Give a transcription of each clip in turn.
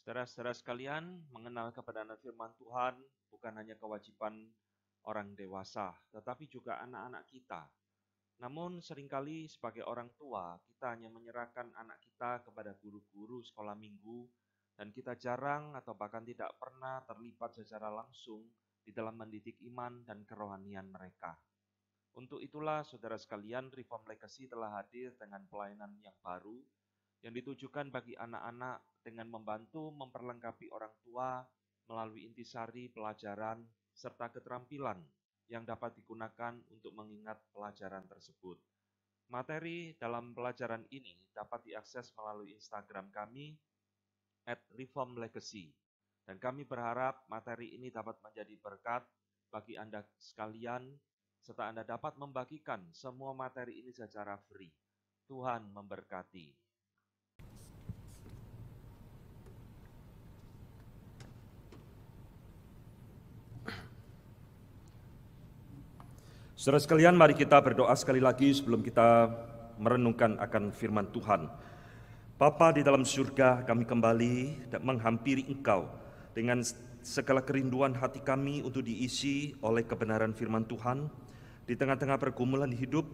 Saudara-saudara sekalian, mengenal kebenaran firman Tuhan bukan hanya kewajiban orang dewasa, tetapi juga anak-anak kita. Namun seringkali sebagai orang tua, kita hanya menyerahkan anak kita kepada guru-guru sekolah minggu, dan kita jarang atau bahkan tidak pernah terlibat secara langsung di dalam mendidik iman dan kerohanian mereka. Untuk itulah, saudara sekalian, Reform Legacy telah hadir dengan pelayanan yang baru, yang ditujukan bagi anak-anak dengan membantu memperlengkapi orang tua melalui intisari pelajaran serta keterampilan yang dapat digunakan untuk mengingat pelajaran tersebut. Materi dalam pelajaran ini dapat diakses melalui Instagram kami at Reform Dan kami berharap materi ini dapat menjadi berkat bagi Anda sekalian, serta Anda dapat membagikan semua materi ini secara free. Tuhan memberkati. Saudara sekalian, mari kita berdoa sekali lagi sebelum kita merenungkan akan firman Tuhan. Papa di dalam surga, kami kembali dan menghampiri Engkau dengan segala kerinduan hati kami untuk diisi oleh kebenaran firman Tuhan di tengah-tengah pergumulan hidup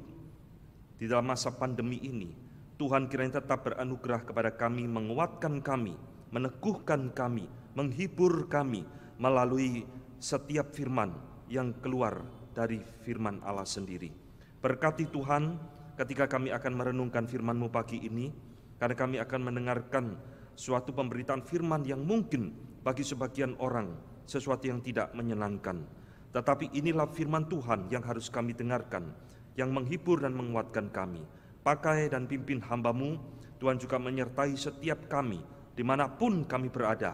di dalam masa pandemi ini. Tuhan kiranya tetap beranugerah kepada kami, menguatkan kami, meneguhkan kami, menghibur kami melalui setiap firman yang keluar dari firman Allah sendiri. Berkati Tuhan ketika kami akan merenungkan firman-Mu pagi ini, karena kami akan mendengarkan suatu pemberitaan firman yang mungkin bagi sebagian orang sesuatu yang tidak menyenangkan. Tetapi inilah firman Tuhan yang harus kami dengarkan, yang menghibur dan menguatkan kami. Pakai dan pimpin hambamu, Tuhan juga menyertai setiap kami, dimanapun kami berada,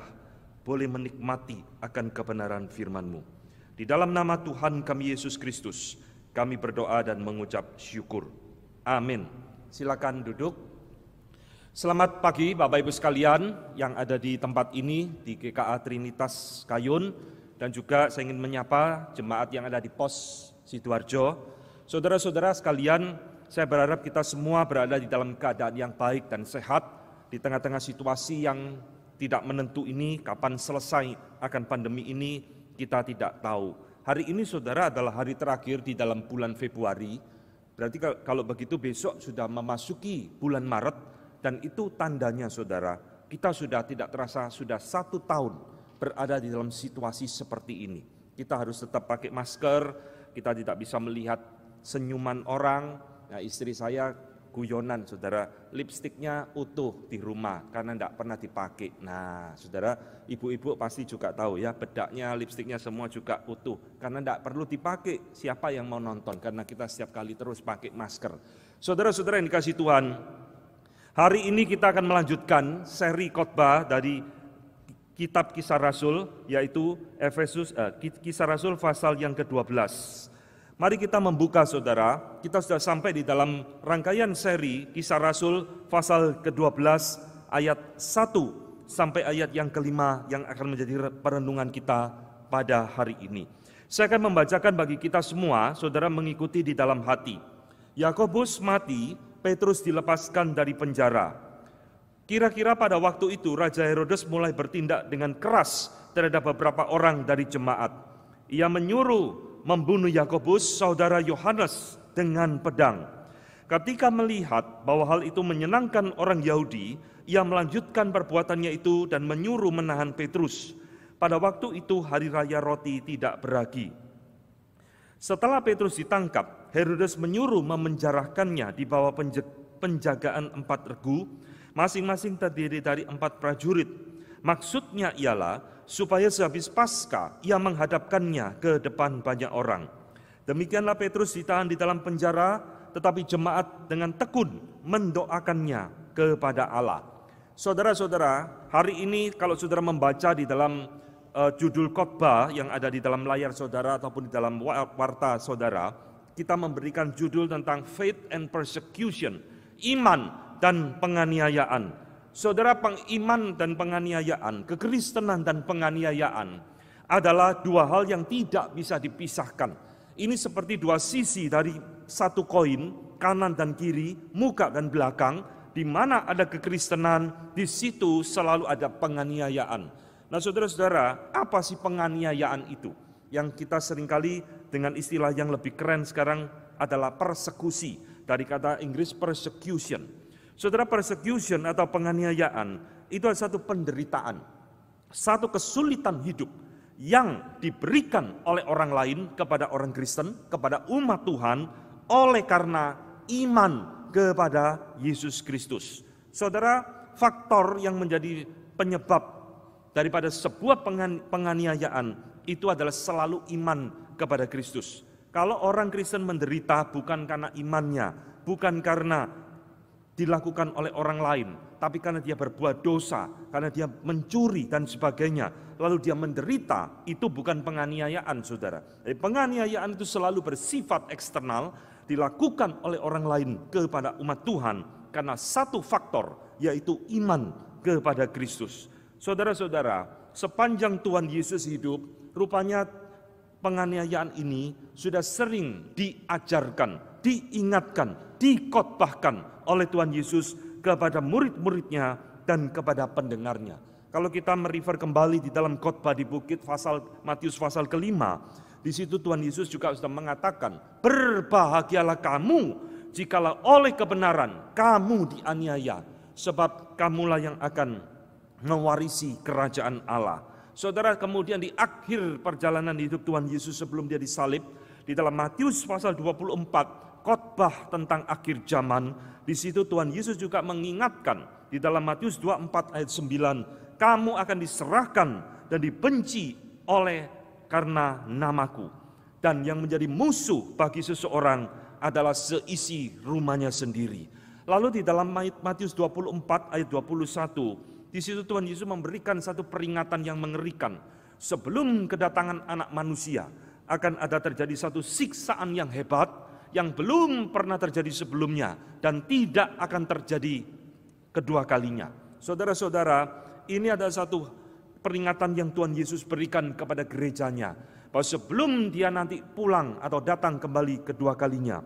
boleh menikmati akan kebenaran firman-Mu. Di dalam nama Tuhan kami Yesus Kristus, kami berdoa dan mengucap syukur. Amin. Silakan duduk. Selamat pagi Bapak Ibu sekalian yang ada di tempat ini di GKA Trinitas Kayun dan juga saya ingin menyapa jemaat yang ada di pos Sidoarjo. Saudara-saudara sekalian, saya berharap kita semua berada di dalam keadaan yang baik dan sehat di tengah-tengah situasi yang tidak menentu ini, kapan selesai akan pandemi ini, kita tidak tahu. Hari ini saudara adalah hari terakhir di dalam bulan Februari, berarti kalau begitu besok sudah memasuki bulan Maret, dan itu tandanya saudara, kita sudah tidak terasa sudah satu tahun berada di dalam situasi seperti ini. Kita harus tetap pakai masker, kita tidak bisa melihat senyuman orang. Nah, istri saya guyonan saudara, lipstiknya utuh di rumah karena tidak pernah dipakai. Nah, saudara, ibu-ibu pasti juga tahu ya, bedaknya, lipstiknya semua juga utuh karena tidak perlu dipakai. Siapa yang mau nonton? Karena kita setiap kali terus pakai masker. Saudara-saudara yang dikasih Tuhan, hari ini kita akan melanjutkan seri khotbah dari kitab Kisah Rasul yaitu Efesus eh, Kisah Rasul pasal yang ke-12. Mari kita membuka saudara, kita sudah sampai di dalam rangkaian seri kisah Rasul pasal ke-12 ayat 1 sampai ayat yang kelima yang akan menjadi perenungan kita pada hari ini. Saya akan membacakan bagi kita semua, saudara mengikuti di dalam hati. Yakobus mati, Petrus dilepaskan dari penjara. Kira-kira pada waktu itu Raja Herodes mulai bertindak dengan keras terhadap beberapa orang dari jemaat. Ia menyuruh membunuh Yakobus, saudara Yohanes dengan pedang. Ketika melihat bahwa hal itu menyenangkan orang Yahudi, ia melanjutkan perbuatannya itu dan menyuruh menahan Petrus. Pada waktu itu hari raya roti tidak beragi. Setelah Petrus ditangkap, Herodes menyuruh memenjarahkannya di bawah penjagaan empat regu, masing-masing terdiri dari empat prajurit. Maksudnya ialah supaya sehabis pasca ia menghadapkannya ke depan banyak orang. Demikianlah Petrus ditahan di dalam penjara, tetapi jemaat dengan tekun mendoakannya kepada Allah. Saudara-saudara, hari ini kalau saudara membaca di dalam uh, judul khotbah yang ada di dalam layar saudara ataupun di dalam warta saudara, kita memberikan judul tentang faith and persecution, iman dan penganiayaan saudara pengiman dan penganiayaan, kekristenan dan penganiayaan adalah dua hal yang tidak bisa dipisahkan. Ini seperti dua sisi dari satu koin, kanan dan kiri, muka dan belakang, di mana ada kekristenan, di situ selalu ada penganiayaan. Nah saudara-saudara, apa sih penganiayaan itu? Yang kita seringkali dengan istilah yang lebih keren sekarang adalah persekusi, dari kata Inggris persecution Saudara persecution atau penganiayaan itu adalah satu penderitaan, satu kesulitan hidup yang diberikan oleh orang lain kepada orang Kristen, kepada umat Tuhan oleh karena iman kepada Yesus Kristus. Saudara, faktor yang menjadi penyebab daripada sebuah penganiayaan itu adalah selalu iman kepada Kristus. Kalau orang Kristen menderita bukan karena imannya, bukan karena dilakukan oleh orang lain, tapi karena dia berbuat dosa, karena dia mencuri dan sebagainya, lalu dia menderita, itu bukan penganiayaan, saudara. Jadi penganiayaan itu selalu bersifat eksternal, dilakukan oleh orang lain kepada umat Tuhan, karena satu faktor, yaitu iman kepada Kristus. Saudara-saudara, sepanjang Tuhan Yesus hidup, rupanya penganiayaan ini sudah sering diajarkan diingatkan, dikotbahkan oleh Tuhan Yesus kepada murid-muridnya dan kepada pendengarnya. Kalau kita merefer kembali di dalam khotbah di bukit pasal Matius pasal kelima, di situ Tuhan Yesus juga sudah mengatakan, berbahagialah kamu jikalau oleh kebenaran kamu dianiaya, sebab kamulah yang akan mewarisi kerajaan Allah. Saudara, kemudian di akhir perjalanan hidup Tuhan Yesus sebelum dia disalib, di dalam Matius pasal 24 khotbah tentang akhir zaman, di situ Tuhan Yesus juga mengingatkan di dalam Matius 24 ayat 9, kamu akan diserahkan dan dibenci oleh karena namaku. Dan yang menjadi musuh bagi seseorang adalah seisi rumahnya sendiri. Lalu di dalam Matius 24 ayat 21, di situ Tuhan Yesus memberikan satu peringatan yang mengerikan. Sebelum kedatangan anak manusia, akan ada terjadi satu siksaan yang hebat yang belum pernah terjadi sebelumnya dan tidak akan terjadi kedua kalinya. Saudara-saudara, ini ada satu peringatan yang Tuhan Yesus berikan kepada gerejanya bahwa sebelum dia nanti pulang atau datang kembali kedua kalinya,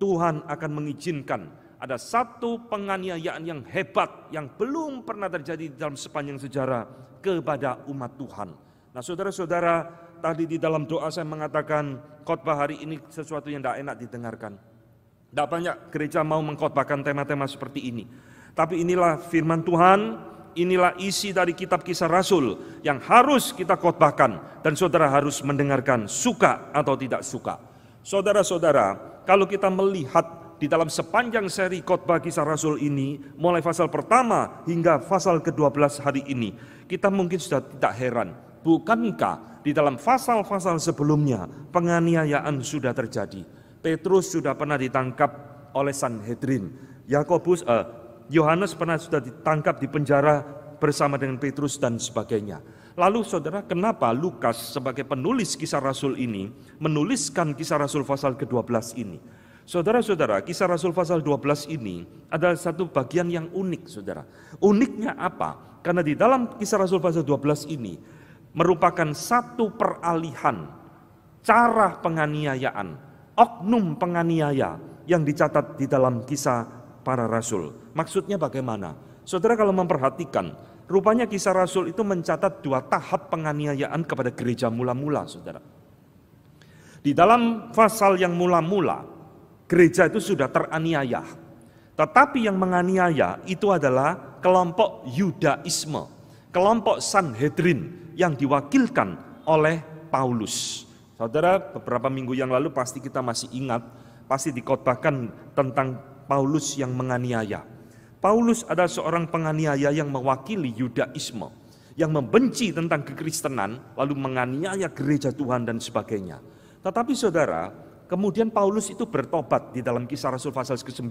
Tuhan akan mengizinkan ada satu penganiayaan yang hebat yang belum pernah terjadi dalam sepanjang sejarah kepada umat Tuhan. Nah, saudara-saudara, tadi di dalam doa saya mengatakan khotbah hari ini sesuatu yang tidak enak didengarkan. Tidak banyak gereja mau mengkhotbahkan tema-tema seperti ini. Tapi inilah firman Tuhan, inilah isi dari kitab kisah Rasul yang harus kita khotbahkan dan saudara harus mendengarkan suka atau tidak suka. Saudara-saudara, kalau kita melihat di dalam sepanjang seri khotbah kisah Rasul ini, mulai pasal pertama hingga pasal ke-12 hari ini, kita mungkin sudah tidak heran. Bukankah di dalam pasal-pasal sebelumnya penganiayaan sudah terjadi. Petrus sudah pernah ditangkap oleh Sanhedrin. Yakobus eh, Yohanes pernah sudah ditangkap di penjara bersama dengan Petrus dan sebagainya. Lalu saudara, kenapa Lukas sebagai penulis kisah Rasul ini menuliskan kisah Rasul pasal ke-12 ini? Saudara-saudara, kisah Rasul pasal 12 ini adalah satu bagian yang unik, saudara. Uniknya apa? Karena di dalam kisah Rasul pasal 12 ini, merupakan satu peralihan cara penganiayaan, oknum penganiaya yang dicatat di dalam kisah para rasul. Maksudnya bagaimana? Saudara kalau memperhatikan, rupanya kisah rasul itu mencatat dua tahap penganiayaan kepada gereja mula-mula, saudara. Di dalam pasal yang mula-mula, gereja itu sudah teraniaya. Tetapi yang menganiaya itu adalah kelompok Yudaisme, kelompok Sanhedrin, yang diwakilkan oleh Paulus. Saudara, beberapa minggu yang lalu pasti kita masih ingat, pasti dikotbahkan tentang Paulus yang menganiaya. Paulus adalah seorang penganiaya yang mewakili Yudaisme, yang membenci tentang kekristenan, lalu menganiaya gereja Tuhan dan sebagainya. Tetapi saudara, kemudian Paulus itu bertobat di dalam kisah Rasul pasal ke-9.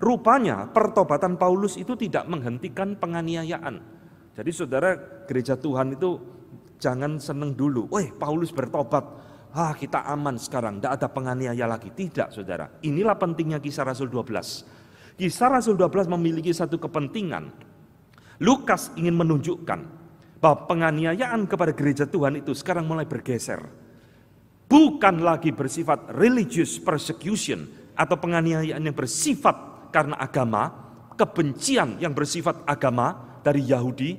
Rupanya pertobatan Paulus itu tidak menghentikan penganiayaan. Jadi saudara gereja Tuhan itu jangan seneng dulu. Wah, Paulus bertobat, ah kita aman sekarang, tidak ada penganiaya lagi. Tidak saudara, inilah pentingnya kisah Rasul 12. Kisah Rasul 12 memiliki satu kepentingan. Lukas ingin menunjukkan bahwa penganiayaan kepada gereja Tuhan itu sekarang mulai bergeser. Bukan lagi bersifat religious persecution atau penganiayaan yang bersifat karena agama, kebencian yang bersifat agama, dari Yahudi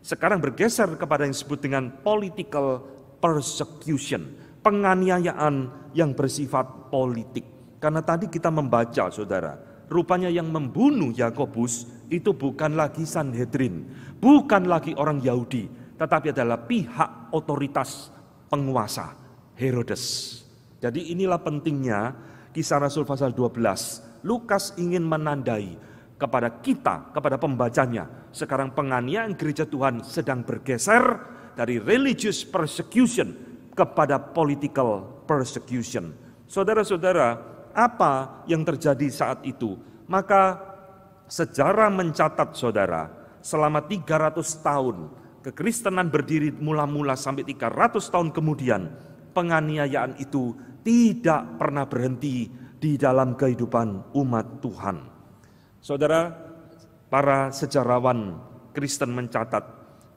sekarang bergeser kepada yang disebut dengan political persecution, penganiayaan yang bersifat politik. Karena tadi kita membaca, saudara, rupanya yang membunuh Yakobus itu bukan lagi Sanhedrin, bukan lagi orang Yahudi, tetapi adalah pihak otoritas penguasa, Herodes. Jadi inilah pentingnya kisah Rasul pasal 12. Lukas ingin menandai kepada kita, kepada pembacanya. Sekarang penganiayaan gereja Tuhan sedang bergeser dari religious persecution kepada political persecution. Saudara-saudara, apa yang terjadi saat itu? Maka sejarah mencatat saudara, selama 300 tahun kekristenan berdiri mula-mula sampai 300 tahun kemudian, penganiayaan itu tidak pernah berhenti di dalam kehidupan umat Tuhan. Saudara, para sejarawan Kristen mencatat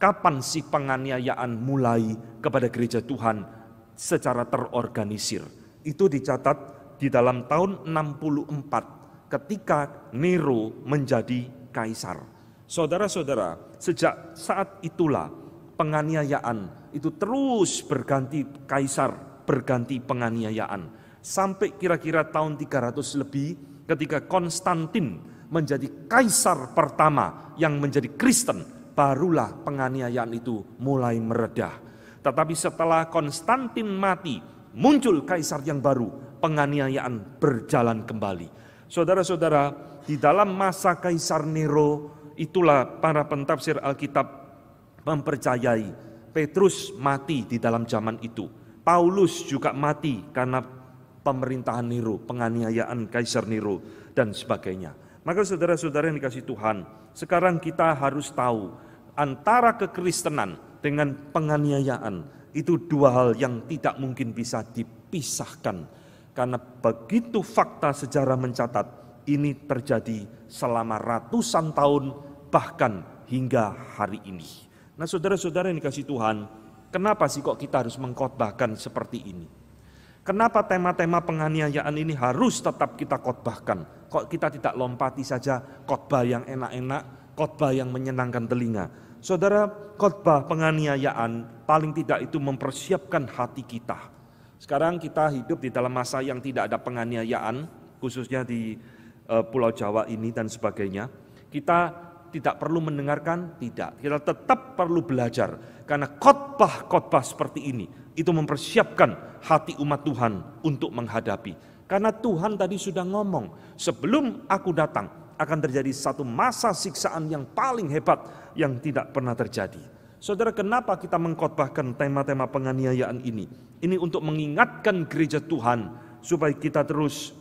kapan si penganiayaan mulai kepada gereja Tuhan secara terorganisir. Itu dicatat di dalam tahun 64 ketika Nero menjadi kaisar. Saudara-saudara, sejak saat itulah penganiayaan itu terus berganti kaisar, berganti penganiayaan. Sampai kira-kira tahun 300 lebih ketika Konstantin menjadi kaisar pertama yang menjadi Kristen, barulah penganiayaan itu mulai meredah. Tetapi setelah Konstantin mati, muncul kaisar yang baru, penganiayaan berjalan kembali. Saudara-saudara, di dalam masa kaisar Nero, itulah para pentafsir Alkitab mempercayai Petrus mati di dalam zaman itu. Paulus juga mati karena pemerintahan Nero, penganiayaan kaisar Nero dan sebagainya. Maka saudara-saudara yang dikasih Tuhan, sekarang kita harus tahu antara kekristenan dengan penganiayaan itu dua hal yang tidak mungkin bisa dipisahkan. Karena begitu fakta sejarah mencatat, ini terjadi selama ratusan tahun bahkan hingga hari ini. Nah saudara-saudara yang dikasih Tuhan, kenapa sih kok kita harus mengkotbahkan seperti ini? Kenapa tema-tema penganiayaan ini harus tetap kita khotbahkan? Kok kita tidak lompati saja khotbah yang enak-enak, khotbah yang menyenangkan telinga? Saudara, khotbah penganiayaan paling tidak itu mempersiapkan hati kita. Sekarang kita hidup di dalam masa yang tidak ada penganiayaan, khususnya di e, Pulau Jawa ini dan sebagainya. Kita tidak perlu mendengarkan, tidak. Kita tetap perlu belajar karena khotbah-khotbah seperti ini itu mempersiapkan hati umat Tuhan untuk menghadapi. Karena Tuhan tadi sudah ngomong, sebelum aku datang akan terjadi satu masa siksaan yang paling hebat yang tidak pernah terjadi. Saudara, kenapa kita mengkotbahkan tema-tema penganiayaan ini? Ini untuk mengingatkan gereja Tuhan supaya kita terus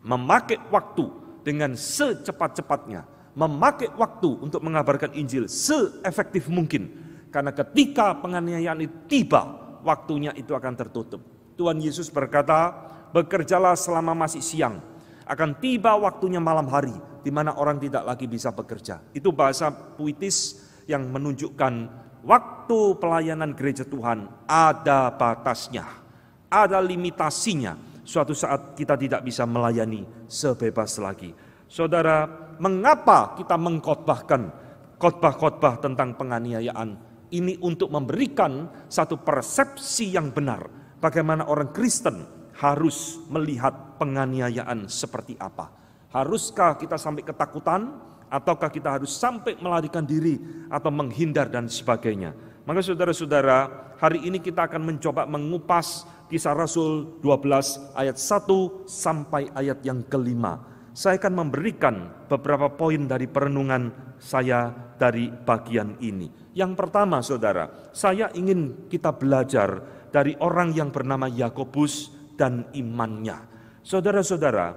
memakai waktu dengan secepat-cepatnya, memakai waktu untuk mengabarkan Injil seefektif mungkin. Karena ketika penganiayaan itu tiba, waktunya itu akan tertutup. Tuhan Yesus berkata, "Bekerjalah selama masih siang, akan tiba waktunya malam hari di mana orang tidak lagi bisa bekerja." Itu bahasa puitis yang menunjukkan waktu pelayanan gereja Tuhan ada batasnya, ada limitasinya. Suatu saat kita tidak bisa melayani sebebas lagi. Saudara, mengapa kita mengkotbahkan khotbah-khotbah tentang penganiayaan ini untuk memberikan satu persepsi yang benar bagaimana orang Kristen harus melihat penganiayaan seperti apa. Haruskah kita sampai ketakutan ataukah kita harus sampai melarikan diri atau menghindar dan sebagainya. Maka saudara-saudara, hari ini kita akan mencoba mengupas kisah Rasul 12 ayat 1 sampai ayat yang kelima. Saya akan memberikan beberapa poin dari perenungan saya dari bagian ini. Yang pertama, saudara, saya ingin kita belajar dari orang yang bernama Yakobus dan imannya. Saudara-saudara,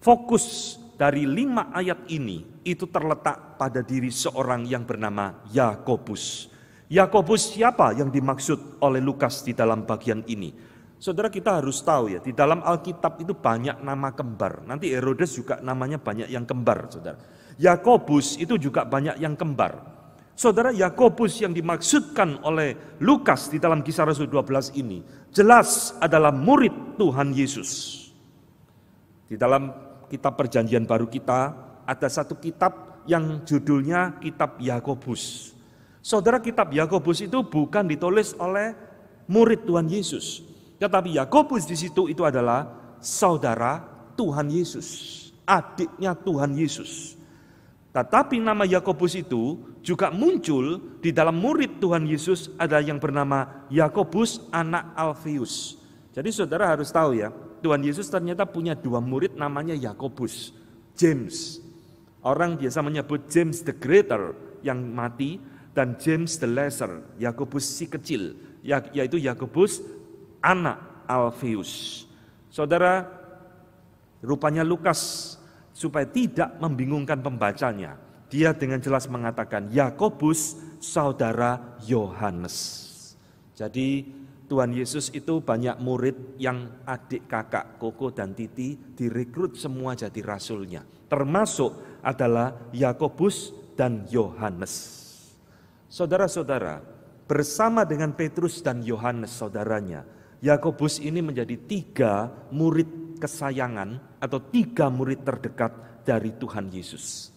fokus dari lima ayat ini itu terletak pada diri seorang yang bernama Yakobus. Yakobus siapa yang dimaksud oleh Lukas di dalam bagian ini? Saudara kita harus tahu ya, di dalam Alkitab itu banyak nama kembar. Nanti Herodes juga namanya banyak yang kembar, saudara. Yakobus itu juga banyak yang kembar. Saudara Yakobus yang dimaksudkan oleh Lukas di dalam kisah Rasul 12 ini jelas adalah murid Tuhan Yesus. Di dalam kitab perjanjian baru kita ada satu kitab yang judulnya kitab Yakobus. Saudara kitab Yakobus itu bukan ditulis oleh murid Tuhan Yesus, tetapi Yakobus di situ itu adalah saudara Tuhan Yesus, adiknya Tuhan Yesus. Tetapi nama Yakobus itu juga muncul di dalam murid Tuhan Yesus ada yang bernama Yakobus anak Alfeus. Jadi saudara harus tahu ya, Tuhan Yesus ternyata punya dua murid namanya Yakobus, James. Orang biasa menyebut James the Greater yang mati dan James the Lesser, Yakobus si kecil, ya, yaitu Yakobus anak Alfeus. Saudara, rupanya Lukas supaya tidak membingungkan pembacanya dia dengan jelas mengatakan Yakobus saudara Yohanes. Jadi Tuhan Yesus itu banyak murid yang adik kakak, koko dan titi direkrut semua jadi rasulnya. Termasuk adalah Yakobus dan Yohanes. Saudara-saudara, bersama dengan Petrus dan Yohanes saudaranya, Yakobus ini menjadi tiga murid kesayangan atau tiga murid terdekat dari Tuhan Yesus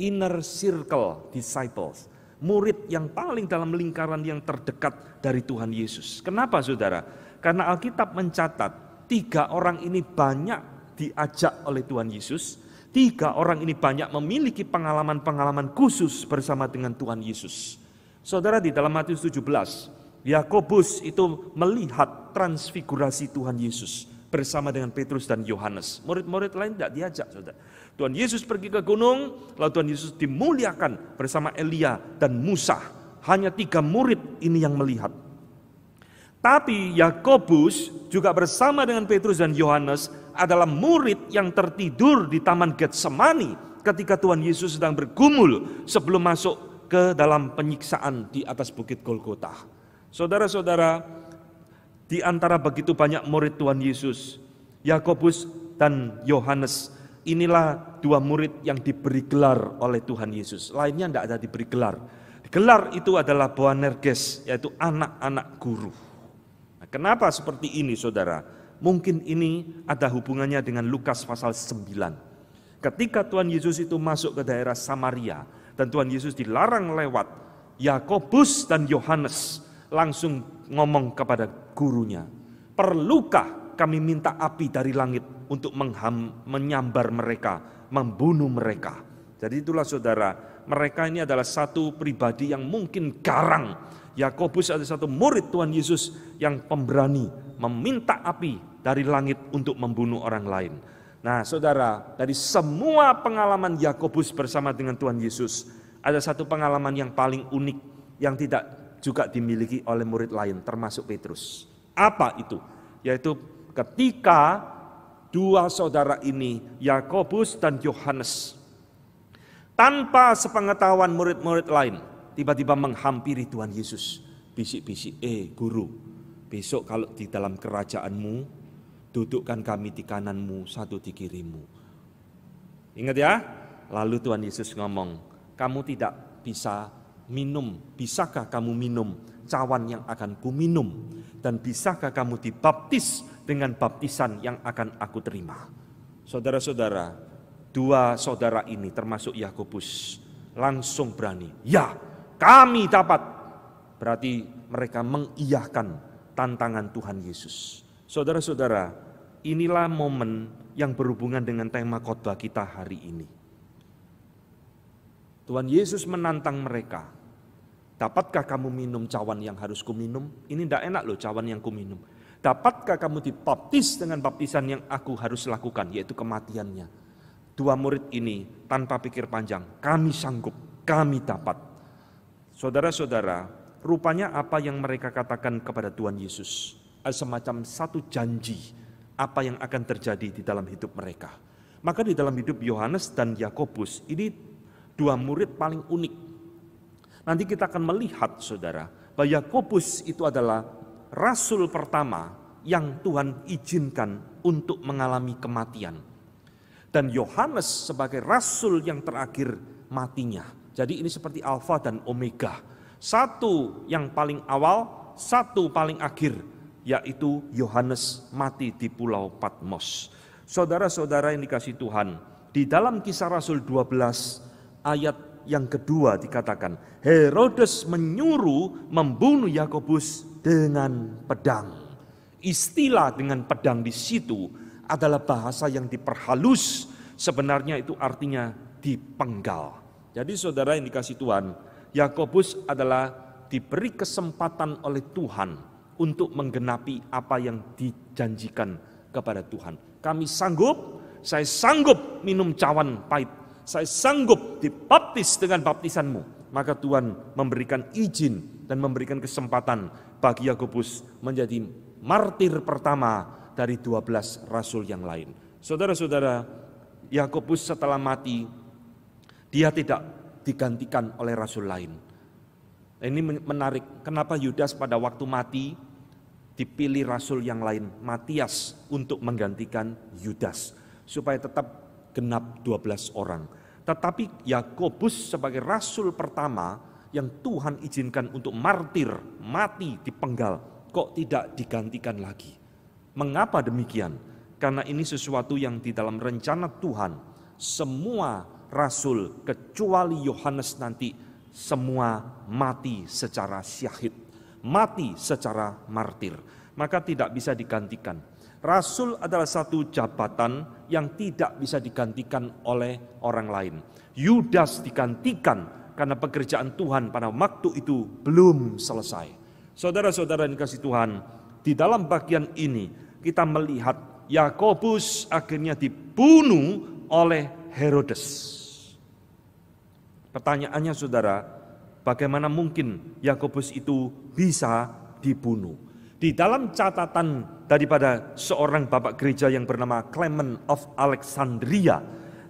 inner circle disciples, murid yang paling dalam lingkaran yang terdekat dari Tuhan Yesus. Kenapa Saudara? Karena Alkitab mencatat tiga orang ini banyak diajak oleh Tuhan Yesus, tiga orang ini banyak memiliki pengalaman-pengalaman khusus bersama dengan Tuhan Yesus. Saudara di dalam Matius 17, Yakobus itu melihat transfigurasi Tuhan Yesus bersama dengan Petrus dan Yohanes. Murid-murid lain tidak diajak, saudara. Tuhan Yesus pergi ke gunung, lalu Tuhan Yesus dimuliakan bersama Elia dan Musa. Hanya tiga murid ini yang melihat. Tapi Yakobus juga bersama dengan Petrus dan Yohanes adalah murid yang tertidur di taman Getsemani ketika Tuhan Yesus sedang bergumul sebelum masuk ke dalam penyiksaan di atas bukit Golgota. Saudara-saudara, di antara begitu banyak murid Tuhan Yesus, Yakobus dan Yohanes Inilah dua murid yang diberi gelar oleh Tuhan Yesus. Lainnya tidak ada diberi gelar. Gelar itu adalah nerges, yaitu anak-anak guru. Nah, kenapa seperti ini saudara? Mungkin ini ada hubungannya dengan Lukas pasal 9. Ketika Tuhan Yesus itu masuk ke daerah Samaria, dan Tuhan Yesus dilarang lewat, Yakobus dan Yohanes langsung ngomong kepada gurunya, perlukah kami minta api dari langit untuk mengham, menyambar mereka, membunuh mereka. Jadi itulah saudara, mereka ini adalah satu pribadi yang mungkin garang. Yakobus adalah satu murid Tuhan Yesus yang pemberani meminta api dari langit untuk membunuh orang lain. Nah, saudara, dari semua pengalaman Yakobus bersama dengan Tuhan Yesus, ada satu pengalaman yang paling unik yang tidak juga dimiliki oleh murid lain, termasuk Petrus. Apa itu? Yaitu ketika dua saudara ini, Yakobus dan Yohanes, tanpa sepengetahuan murid-murid lain, tiba-tiba menghampiri Tuhan Yesus. Bisik-bisik, eh guru, besok kalau di dalam kerajaanmu, dudukkan kami di kananmu, satu di kirimu. Ingat ya, lalu Tuhan Yesus ngomong, kamu tidak bisa minum, bisakah kamu minum cawan yang akan kuminum? Dan bisakah kamu dibaptis dengan baptisan yang akan aku terima. Saudara-saudara, dua saudara ini termasuk Yakobus langsung berani, "Ya, kami dapat." Berarti mereka mengiyakan tantangan Tuhan Yesus. Saudara-saudara, inilah momen yang berhubungan dengan tema khotbah kita hari ini. Tuhan Yesus menantang mereka. Dapatkah kamu minum cawan yang harus kuminum? Ini tidak enak loh cawan yang kuminum. Dapatkah kamu dibaptis dengan baptisan yang aku harus lakukan, yaitu kematiannya? Dua murid ini tanpa pikir panjang, kami sanggup, kami dapat. Saudara-saudara, rupanya apa yang mereka katakan kepada Tuhan Yesus, semacam satu janji apa yang akan terjadi di dalam hidup mereka. Maka di dalam hidup Yohanes dan Yakobus, ini dua murid paling unik. Nanti kita akan melihat, saudara, bahwa Yakobus itu adalah rasul pertama yang Tuhan izinkan untuk mengalami kematian. Dan Yohanes sebagai rasul yang terakhir matinya. Jadi ini seperti alfa dan omega. Satu yang paling awal, satu paling akhir, yaitu Yohanes mati di pulau Patmos. Saudara-saudara yang dikasih Tuhan, di dalam kisah Rasul 12 ayat yang kedua dikatakan, Herodes menyuruh membunuh Yakobus dengan pedang. Istilah dengan pedang di situ adalah bahasa yang diperhalus. Sebenarnya itu artinya dipenggal. Jadi saudara yang dikasih Tuhan, Yakobus adalah diberi kesempatan oleh Tuhan untuk menggenapi apa yang dijanjikan kepada Tuhan. Kami sanggup, saya sanggup minum cawan pahit, saya sanggup dibaptis dengan baptisanmu. Maka Tuhan memberikan izin dan memberikan kesempatan bagi Yakobus menjadi martir pertama dari 12 rasul yang lain. Saudara-saudara, Yakobus setelah mati dia tidak digantikan oleh rasul lain. Ini menarik, kenapa Yudas pada waktu mati dipilih rasul yang lain, Matias untuk menggantikan Yudas supaya tetap genap 12 orang. Tetapi Yakobus sebagai rasul pertama yang Tuhan izinkan untuk martir, mati di penggal kok tidak digantikan lagi? Mengapa demikian? Karena ini sesuatu yang di dalam rencana Tuhan, semua rasul kecuali Yohanes nanti semua mati secara syahid, mati secara martir, maka tidak bisa digantikan. Rasul adalah satu jabatan yang tidak bisa digantikan oleh orang lain. Yudas digantikan karena pekerjaan Tuhan pada waktu itu belum selesai. Saudara-saudara yang kasih Tuhan, di dalam bagian ini kita melihat Yakobus akhirnya dibunuh oleh Herodes. Pertanyaannya saudara, bagaimana mungkin Yakobus itu bisa dibunuh? Di dalam catatan daripada seorang bapak gereja yang bernama Clement of Alexandria,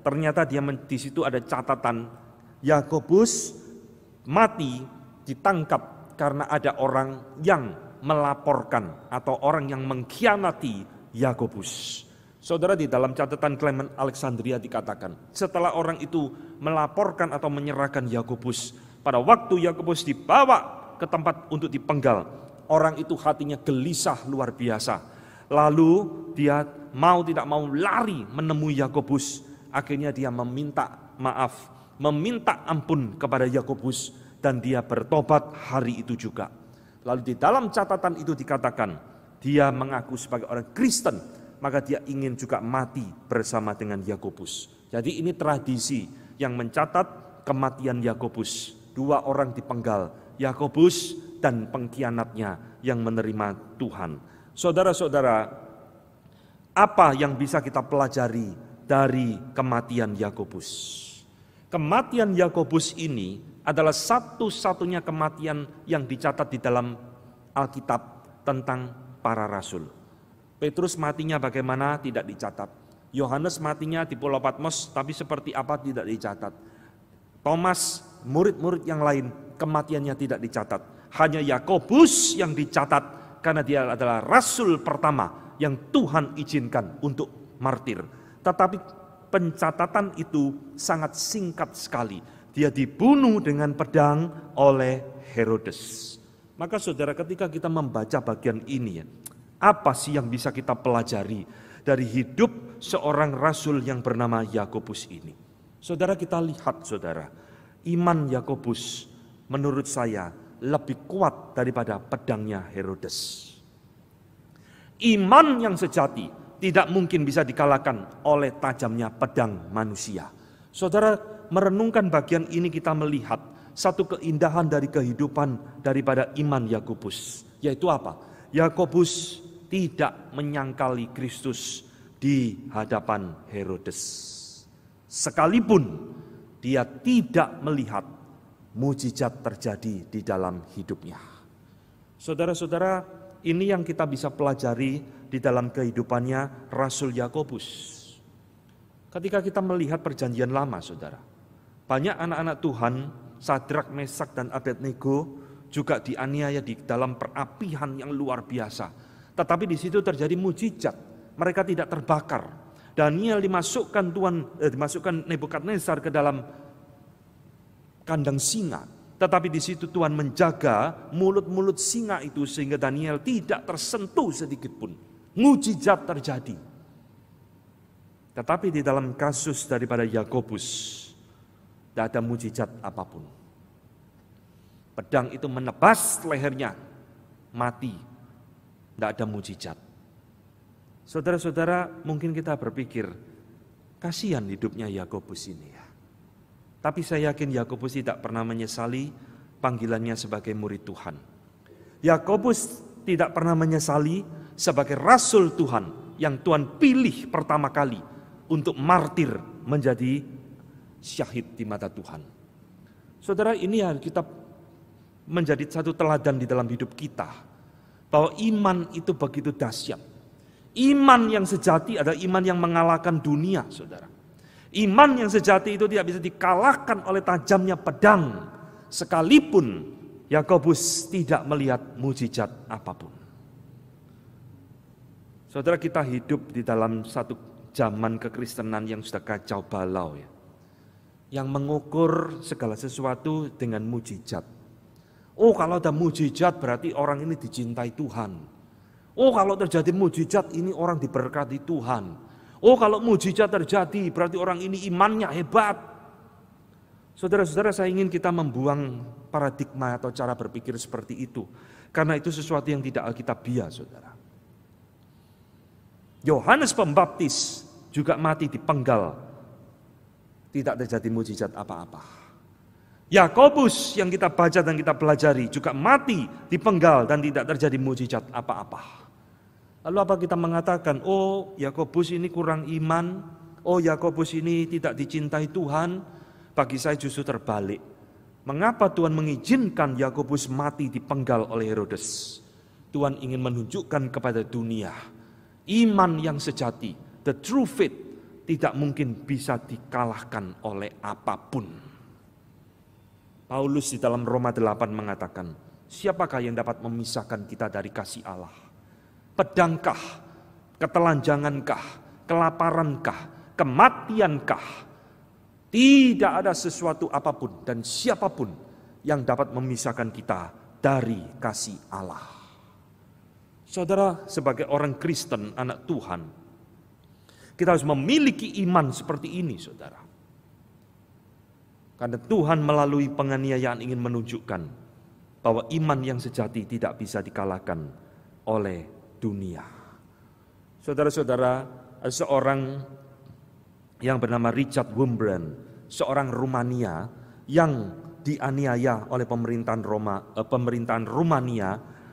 ternyata dia di situ ada catatan Yakobus mati ditangkap karena ada orang yang melaporkan atau orang yang mengkhianati Yakobus. Saudara di dalam catatan Clement Alexandria dikatakan, setelah orang itu melaporkan atau menyerahkan Yakobus, pada waktu Yakobus dibawa ke tempat untuk dipenggal, orang itu hatinya gelisah luar biasa. Lalu dia mau tidak mau lari menemui Yakobus, akhirnya dia meminta maaf meminta ampun kepada Yakobus dan dia bertobat hari itu juga. Lalu di dalam catatan itu dikatakan dia mengaku sebagai orang Kristen, maka dia ingin juga mati bersama dengan Yakobus. Jadi ini tradisi yang mencatat kematian Yakobus. Dua orang dipenggal, Yakobus dan pengkhianatnya yang menerima Tuhan. Saudara-saudara, apa yang bisa kita pelajari dari kematian Yakobus? Kematian Yakobus ini adalah satu-satunya kematian yang dicatat di dalam Alkitab tentang para rasul. Petrus matinya bagaimana tidak dicatat. Yohanes matinya di Pulau Patmos tapi seperti apa tidak dicatat. Thomas, murid-murid yang lain kematiannya tidak dicatat. Hanya Yakobus yang dicatat karena dia adalah rasul pertama yang Tuhan izinkan untuk martir. Tetapi pencatatan itu sangat singkat sekali. Dia dibunuh dengan pedang oleh Herodes. Maka saudara ketika kita membaca bagian ini apa sih yang bisa kita pelajari dari hidup seorang rasul yang bernama Yakobus ini? Saudara kita lihat saudara, iman Yakobus menurut saya lebih kuat daripada pedangnya Herodes. Iman yang sejati tidak mungkin bisa dikalahkan oleh tajamnya pedang manusia. Saudara, merenungkan bagian ini kita melihat satu keindahan dari kehidupan daripada iman Yakobus, yaitu apa? Yakobus tidak menyangkali Kristus di hadapan Herodes. Sekalipun dia tidak melihat mujizat terjadi di dalam hidupnya. Saudara-saudara, ini yang kita bisa pelajari di dalam kehidupannya Rasul Yakobus. Ketika kita melihat perjanjian lama, saudara, banyak anak-anak Tuhan, Sadrak, Mesak, dan Abednego juga dianiaya di dalam perapihan yang luar biasa. Tetapi di situ terjadi mujizat, mereka tidak terbakar. Daniel dimasukkan Tuhan, eh, dimasukkan Nebukadnezar ke dalam kandang singa, tetapi di situ Tuhan menjaga mulut-mulut singa itu sehingga Daniel tidak tersentuh sedikit pun mujizat terjadi. Tetapi di dalam kasus daripada Yakobus, tidak ada mujizat apapun. Pedang itu menebas lehernya, mati. Tidak ada mujizat. Saudara-saudara, mungkin kita berpikir, kasihan hidupnya Yakobus ini ya. Tapi saya yakin Yakobus tidak pernah menyesali panggilannya sebagai murid Tuhan. Yakobus tidak pernah menyesali sebagai rasul Tuhan yang Tuhan pilih pertama kali untuk martir menjadi syahid di mata Tuhan. Saudara, ini yang kita menjadi satu teladan di dalam hidup kita bahwa iman itu begitu dahsyat. Iman yang sejati adalah iman yang mengalahkan dunia, Saudara. Iman yang sejati itu tidak bisa dikalahkan oleh tajamnya pedang sekalipun Yakobus tidak melihat mujizat apapun. Saudara kita hidup di dalam satu zaman kekristenan yang sudah kacau balau ya. Yang mengukur segala sesuatu dengan mujizat. Oh kalau ada mujizat berarti orang ini dicintai Tuhan. Oh kalau terjadi mujizat ini orang diberkati Tuhan. Oh kalau mujizat terjadi berarti orang ini imannya hebat. Saudara-saudara saya ingin kita membuang paradigma atau cara berpikir seperti itu. Karena itu sesuatu yang tidak Alkitabiah saudara. Yohanes Pembaptis juga mati di penggal, Tidak terjadi mujizat apa-apa. Yakobus yang kita baca dan kita pelajari juga mati di penggal dan tidak terjadi mujizat apa-apa. Lalu apa kita mengatakan, oh Yakobus ini kurang iman, oh Yakobus ini tidak dicintai Tuhan, bagi saya justru terbalik. Mengapa Tuhan mengizinkan Yakobus mati dipenggal oleh Herodes? Tuhan ingin menunjukkan kepada dunia Iman yang sejati, the true faith, tidak mungkin bisa dikalahkan oleh apapun. Paulus di dalam Roma 8 mengatakan, siapakah yang dapat memisahkan kita dari kasih Allah? Pedangkah, ketelanjangankah, kelaparankah, kematiankah? Tidak ada sesuatu apapun dan siapapun yang dapat memisahkan kita dari kasih Allah. Saudara, sebagai orang Kristen, anak Tuhan, kita harus memiliki iman seperti ini, saudara. Karena Tuhan melalui penganiayaan ingin menunjukkan bahwa iman yang sejati tidak bisa dikalahkan oleh dunia. Saudara-saudara, seorang yang bernama Richard Wurmbrand, seorang Rumania yang dianiaya oleh pemerintahan Roma, eh, pemerintahan Rumania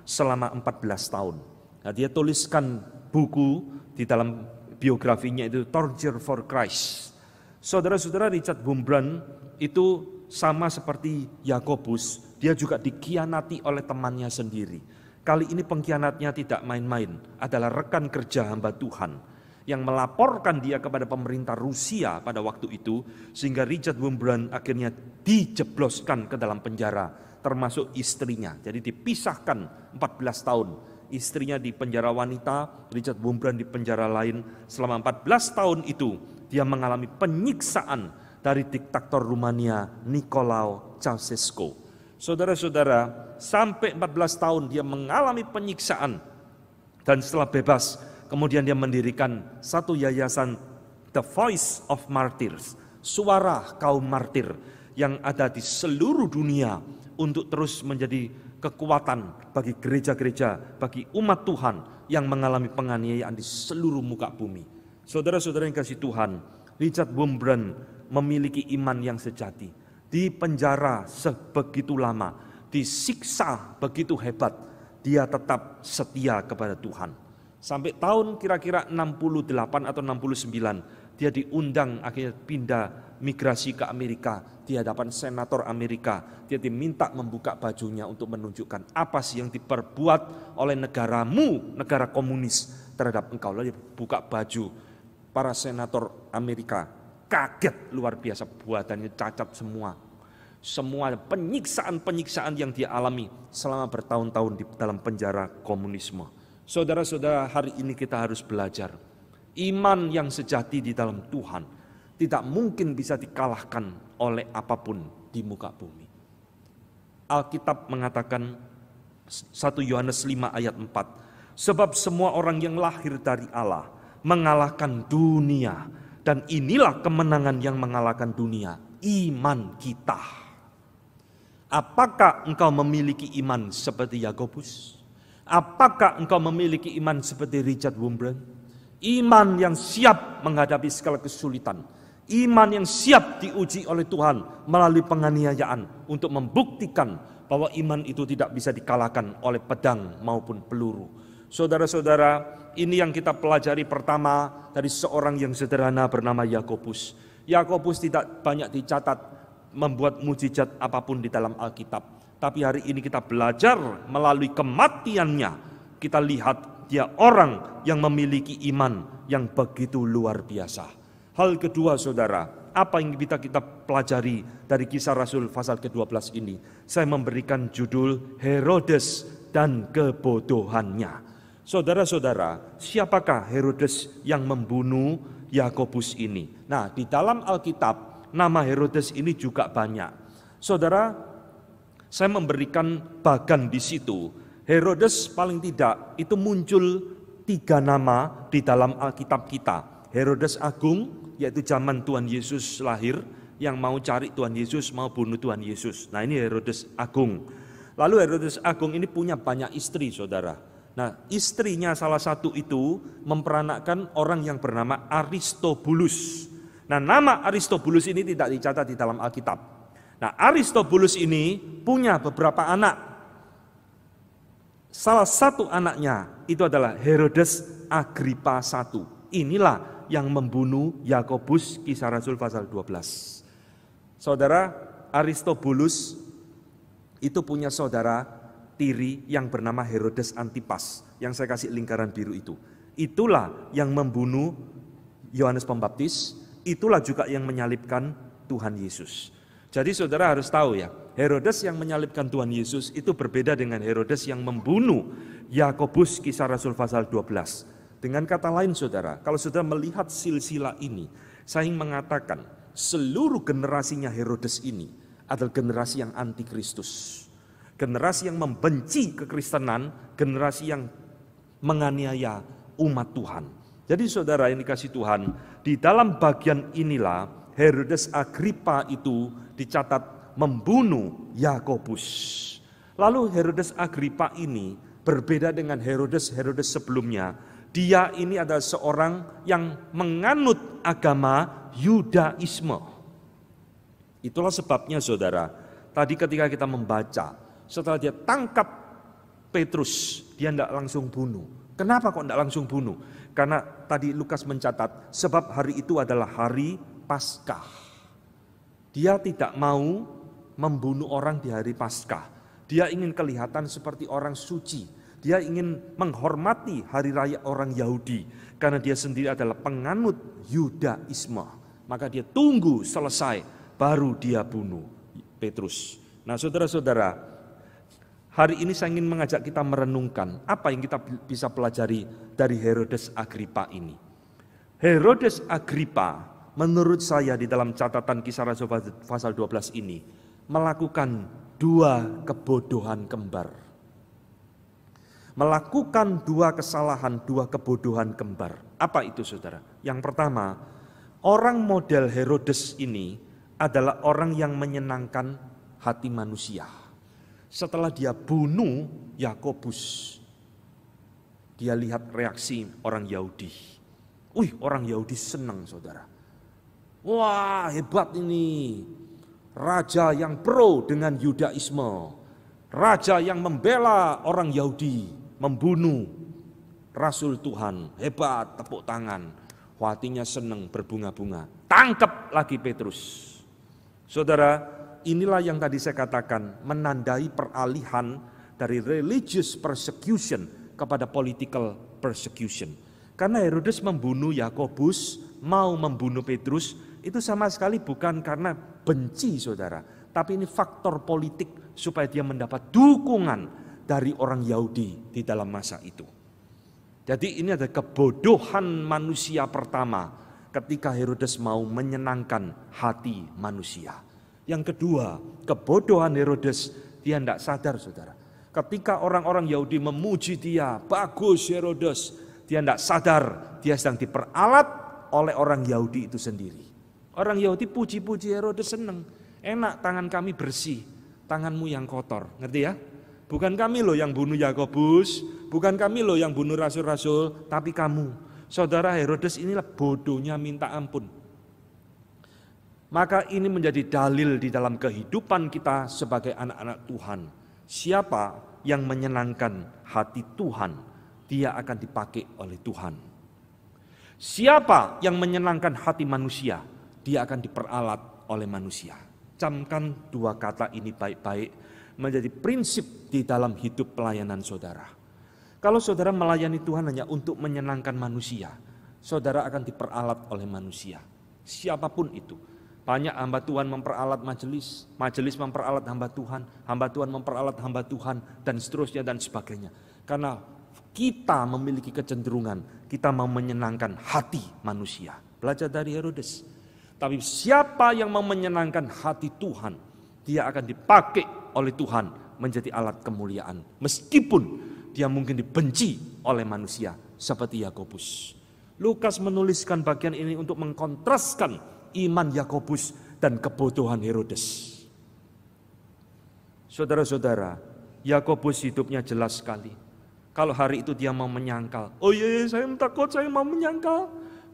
selama 14 tahun. Nah, dia tuliskan buku di dalam biografinya itu Torture for Christ. Saudara-saudara Richard Bumbran itu sama seperti Yakobus, dia juga dikhianati oleh temannya sendiri. Kali ini pengkhianatnya tidak main-main, adalah rekan kerja hamba Tuhan yang melaporkan dia kepada pemerintah Rusia pada waktu itu sehingga Richard Wimbrand akhirnya dijebloskan ke dalam penjara termasuk istrinya. Jadi dipisahkan 14 tahun. Istrinya di penjara wanita, Richard Bumbran di penjara lain. Selama 14 tahun itu dia mengalami penyiksaan dari diktator Rumania Nicolau Ceausescu. Saudara-saudara, sampai 14 tahun dia mengalami penyiksaan dan setelah bebas kemudian dia mendirikan satu yayasan The Voice of Martyrs, suara kaum martir yang ada di seluruh dunia untuk terus menjadi kekuatan bagi gereja-gereja, bagi umat Tuhan yang mengalami penganiayaan di seluruh muka bumi. Saudara-saudara yang kasih Tuhan, Richard Wurmbrand memiliki iman yang sejati. Di penjara sebegitu lama, disiksa begitu hebat, dia tetap setia kepada Tuhan. Sampai tahun kira-kira 68 atau 69, dia diundang akhirnya pindah migrasi ke Amerika di hadapan senator Amerika. Dia diminta membuka bajunya untuk menunjukkan apa sih yang diperbuat oleh negaramu, negara komunis terhadap engkau. Lalu dia buka baju para senator Amerika. Kaget luar biasa buatannya cacat semua. Semua penyiksaan-penyiksaan yang dia alami selama bertahun-tahun di dalam penjara komunisme. Saudara-saudara, hari ini kita harus belajar iman yang sejati di dalam Tuhan tidak mungkin bisa dikalahkan oleh apapun di muka bumi. Alkitab mengatakan 1 Yohanes 5 ayat 4, sebab semua orang yang lahir dari Allah mengalahkan dunia dan inilah kemenangan yang mengalahkan dunia, iman kita. Apakah engkau memiliki iman seperti Yakobus? Apakah engkau memiliki iman seperti Richard Wurmbrand? Iman yang siap menghadapi segala kesulitan Iman yang siap diuji oleh Tuhan melalui penganiayaan untuk membuktikan bahwa iman itu tidak bisa dikalahkan oleh pedang maupun peluru. Saudara-saudara, ini yang kita pelajari pertama dari seorang yang sederhana bernama Yakobus. Yakobus tidak banyak dicatat membuat mujizat apapun di dalam Alkitab. Tapi hari ini kita belajar melalui kematiannya, kita lihat dia orang yang memiliki iman yang begitu luar biasa. Hal kedua saudara, apa yang kita kita pelajari dari kisah Rasul pasal ke-12 ini? Saya memberikan judul Herodes dan kebodohannya. Saudara-saudara, siapakah Herodes yang membunuh Yakobus ini? Nah, di dalam Alkitab nama Herodes ini juga banyak. Saudara, saya memberikan bagan di situ. Herodes paling tidak itu muncul tiga nama di dalam Alkitab kita. Herodes Agung, yaitu zaman Tuhan Yesus lahir yang mau cari Tuhan Yesus, mau bunuh Tuhan Yesus. Nah, ini Herodes Agung. Lalu Herodes Agung ini punya banyak istri, Saudara. Nah, istrinya salah satu itu memperanakkan orang yang bernama Aristobulus. Nah, nama Aristobulus ini tidak dicatat di dalam Alkitab. Nah, Aristobulus ini punya beberapa anak. Salah satu anaknya itu adalah Herodes Agripa I. Inilah yang membunuh Yakobus kisah Rasul pasal 12. Saudara Aristobulus itu punya saudara tiri yang bernama Herodes Antipas yang saya kasih lingkaran biru itu. Itulah yang membunuh Yohanes Pembaptis, itulah juga yang menyalibkan Tuhan Yesus. Jadi saudara harus tahu ya, Herodes yang menyalibkan Tuhan Yesus itu berbeda dengan Herodes yang membunuh Yakobus kisah Rasul pasal 12. Dengan kata lain saudara, kalau saudara melihat silsilah ini, saya ingin mengatakan seluruh generasinya Herodes ini adalah generasi yang anti Kristus, Generasi yang membenci kekristenan, generasi yang menganiaya umat Tuhan. Jadi saudara yang dikasih Tuhan, di dalam bagian inilah Herodes Agripa itu dicatat membunuh Yakobus. Lalu Herodes Agripa ini berbeda dengan Herodes-Herodes sebelumnya dia ini adalah seorang yang menganut agama Yudaisme. Itulah sebabnya saudara, tadi ketika kita membaca, setelah dia tangkap Petrus, dia tidak langsung bunuh. Kenapa kok tidak langsung bunuh? Karena tadi Lukas mencatat, sebab hari itu adalah hari Paskah. Dia tidak mau membunuh orang di hari Paskah. Dia ingin kelihatan seperti orang suci, dia ingin menghormati hari raya orang Yahudi karena dia sendiri adalah penganut Yudaisme. Maka dia tunggu selesai baru dia bunuh Petrus. Nah, saudara-saudara, hari ini saya ingin mengajak kita merenungkan apa yang kita bisa pelajari dari Herodes Agripa ini. Herodes Agripa menurut saya di dalam catatan kisah Rasul pasal 12 ini melakukan dua kebodohan kembar melakukan dua kesalahan, dua kebodohan kembar. Apa itu saudara? Yang pertama, orang model Herodes ini adalah orang yang menyenangkan hati manusia. Setelah dia bunuh Yakobus, dia lihat reaksi orang Yahudi. Wih, orang Yahudi senang saudara. Wah, hebat ini. Raja yang pro dengan Yudaisme. Raja yang membela orang Yahudi membunuh Rasul Tuhan. Hebat, tepuk tangan. Hatinya senang berbunga-bunga. Tangkap lagi Petrus. Saudara, inilah yang tadi saya katakan menandai peralihan dari religious persecution kepada political persecution. Karena Herodes membunuh Yakobus, mau membunuh Petrus, itu sama sekali bukan karena benci saudara, tapi ini faktor politik supaya dia mendapat dukungan dari orang Yahudi di dalam masa itu. Jadi ini ada kebodohan manusia pertama ketika Herodes mau menyenangkan hati manusia. Yang kedua, kebodohan Herodes dia tidak sadar saudara. Ketika orang-orang Yahudi memuji dia, bagus Herodes, dia tidak sadar dia sedang diperalat oleh orang Yahudi itu sendiri. Orang Yahudi puji-puji Herodes senang, enak tangan kami bersih, tanganmu yang kotor, ngerti ya? Bukan kami loh yang bunuh Yakobus, bukan kami loh yang bunuh rasul-rasul, tapi kamu. Saudara Herodes inilah bodohnya minta ampun. Maka ini menjadi dalil di dalam kehidupan kita sebagai anak-anak Tuhan. Siapa yang menyenangkan hati Tuhan, dia akan dipakai oleh Tuhan. Siapa yang menyenangkan hati manusia, dia akan diperalat oleh manusia. Camkan dua kata ini baik-baik menjadi prinsip di dalam hidup pelayanan saudara. Kalau saudara melayani Tuhan hanya untuk menyenangkan manusia, saudara akan diperalat oleh manusia. Siapapun itu. Banyak hamba Tuhan memperalat majelis, majelis memperalat hamba Tuhan, hamba Tuhan memperalat hamba Tuhan, dan seterusnya dan sebagainya. Karena kita memiliki kecenderungan, kita mau menyenangkan hati manusia. Belajar dari Herodes. Tapi siapa yang mau menyenangkan hati Tuhan, dia akan dipakai oleh Tuhan menjadi alat kemuliaan. Meskipun dia mungkin dibenci oleh manusia seperti Yakobus. Lukas menuliskan bagian ini untuk mengkontraskan iman Yakobus dan kebodohan Herodes. Saudara-saudara, Yakobus hidupnya jelas sekali. Kalau hari itu dia mau menyangkal, oh iya, iya saya takut, saya mau menyangkal.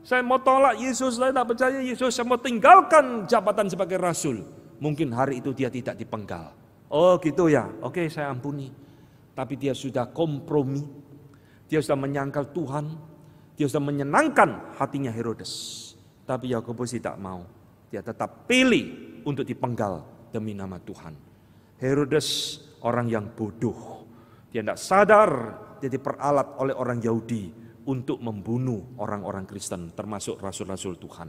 Saya mau tolak Yesus, saya tidak percaya Yesus, saya mau tinggalkan jabatan sebagai rasul. Mungkin hari itu dia tidak dipenggal. Oh gitu ya, oke saya ampuni. Tapi dia sudah kompromi, dia sudah menyangkal Tuhan, dia sudah menyenangkan hatinya Herodes. Tapi Yakobus tidak mau, dia tetap pilih untuk dipenggal demi nama Tuhan. Herodes orang yang bodoh, dia tidak sadar dia diperalat oleh orang Yahudi untuk membunuh orang-orang Kristen termasuk rasul-rasul Tuhan.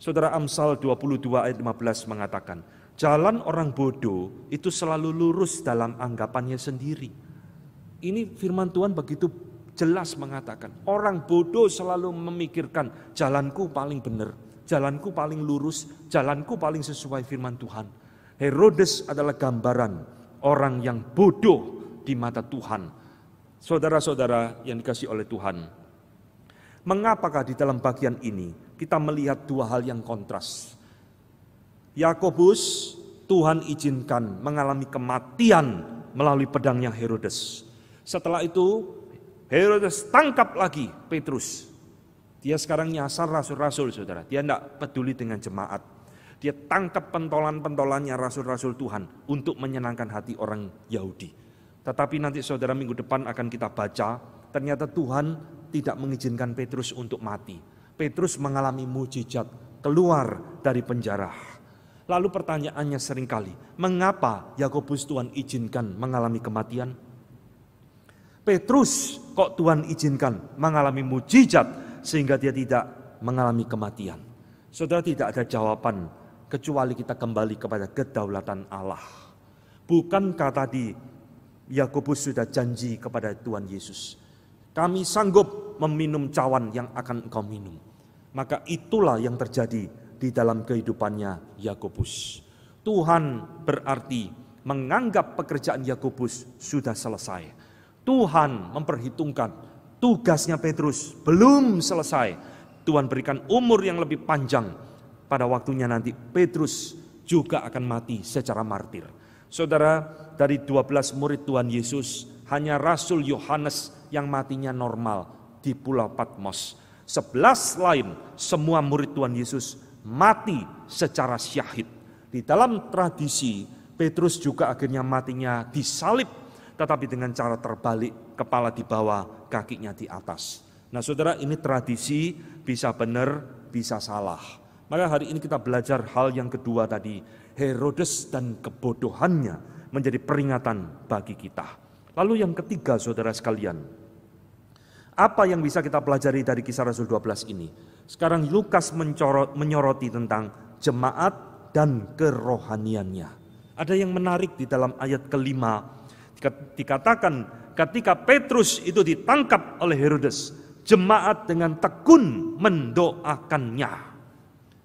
Saudara Amsal 22 ayat 15 mengatakan, Jalan orang bodoh itu selalu lurus dalam anggapannya sendiri. Ini firman Tuhan begitu jelas mengatakan, orang bodoh selalu memikirkan jalanku paling benar, jalanku paling lurus, jalanku paling sesuai firman Tuhan. Herodes adalah gambaran orang yang bodoh di mata Tuhan. Saudara-saudara yang dikasih oleh Tuhan, mengapakah di dalam bagian ini kita melihat dua hal yang kontras? Yakobus Tuhan izinkan mengalami kematian melalui pedangnya Herodes. Setelah itu Herodes tangkap lagi Petrus. Dia sekarang nyasar rasul-rasul saudara. Dia tidak peduli dengan jemaat. Dia tangkap pentolan-pentolannya rasul-rasul Tuhan untuk menyenangkan hati orang Yahudi. Tetapi nanti saudara minggu depan akan kita baca, ternyata Tuhan tidak mengizinkan Petrus untuk mati. Petrus mengalami mujizat keluar dari penjara. Lalu pertanyaannya seringkali, mengapa Yakobus Tuhan izinkan mengalami kematian? Petrus kok Tuhan izinkan mengalami mujizat sehingga dia tidak mengalami kematian? Saudara tidak ada jawaban kecuali kita kembali kepada kedaulatan Allah. Bukankah tadi Yakobus sudah janji kepada Tuhan Yesus, kami sanggup meminum cawan yang akan engkau minum. Maka itulah yang terjadi di dalam kehidupannya Yakobus. Tuhan berarti menganggap pekerjaan Yakobus sudah selesai. Tuhan memperhitungkan tugasnya Petrus belum selesai. Tuhan berikan umur yang lebih panjang. Pada waktunya nanti Petrus juga akan mati secara martir. Saudara, dari 12 murid Tuhan Yesus, hanya Rasul Yohanes yang matinya normal di Pulau Patmos. Sebelas lain, semua murid Tuhan Yesus mati secara syahid. Di dalam tradisi Petrus juga akhirnya matinya disalib tetapi dengan cara terbalik kepala di bawah, kakinya di atas. Nah, Saudara, ini tradisi bisa benar, bisa salah. Maka hari ini kita belajar hal yang kedua tadi, Herodes dan kebodohannya menjadi peringatan bagi kita. Lalu yang ketiga Saudara sekalian, apa yang bisa kita pelajari dari kisah Rasul 12 ini? Sekarang Lukas mencorot, menyoroti tentang jemaat dan kerohaniannya. Ada yang menarik di dalam ayat kelima. Dikatakan ketika Petrus itu ditangkap oleh Herodes, jemaat dengan tekun mendoakannya.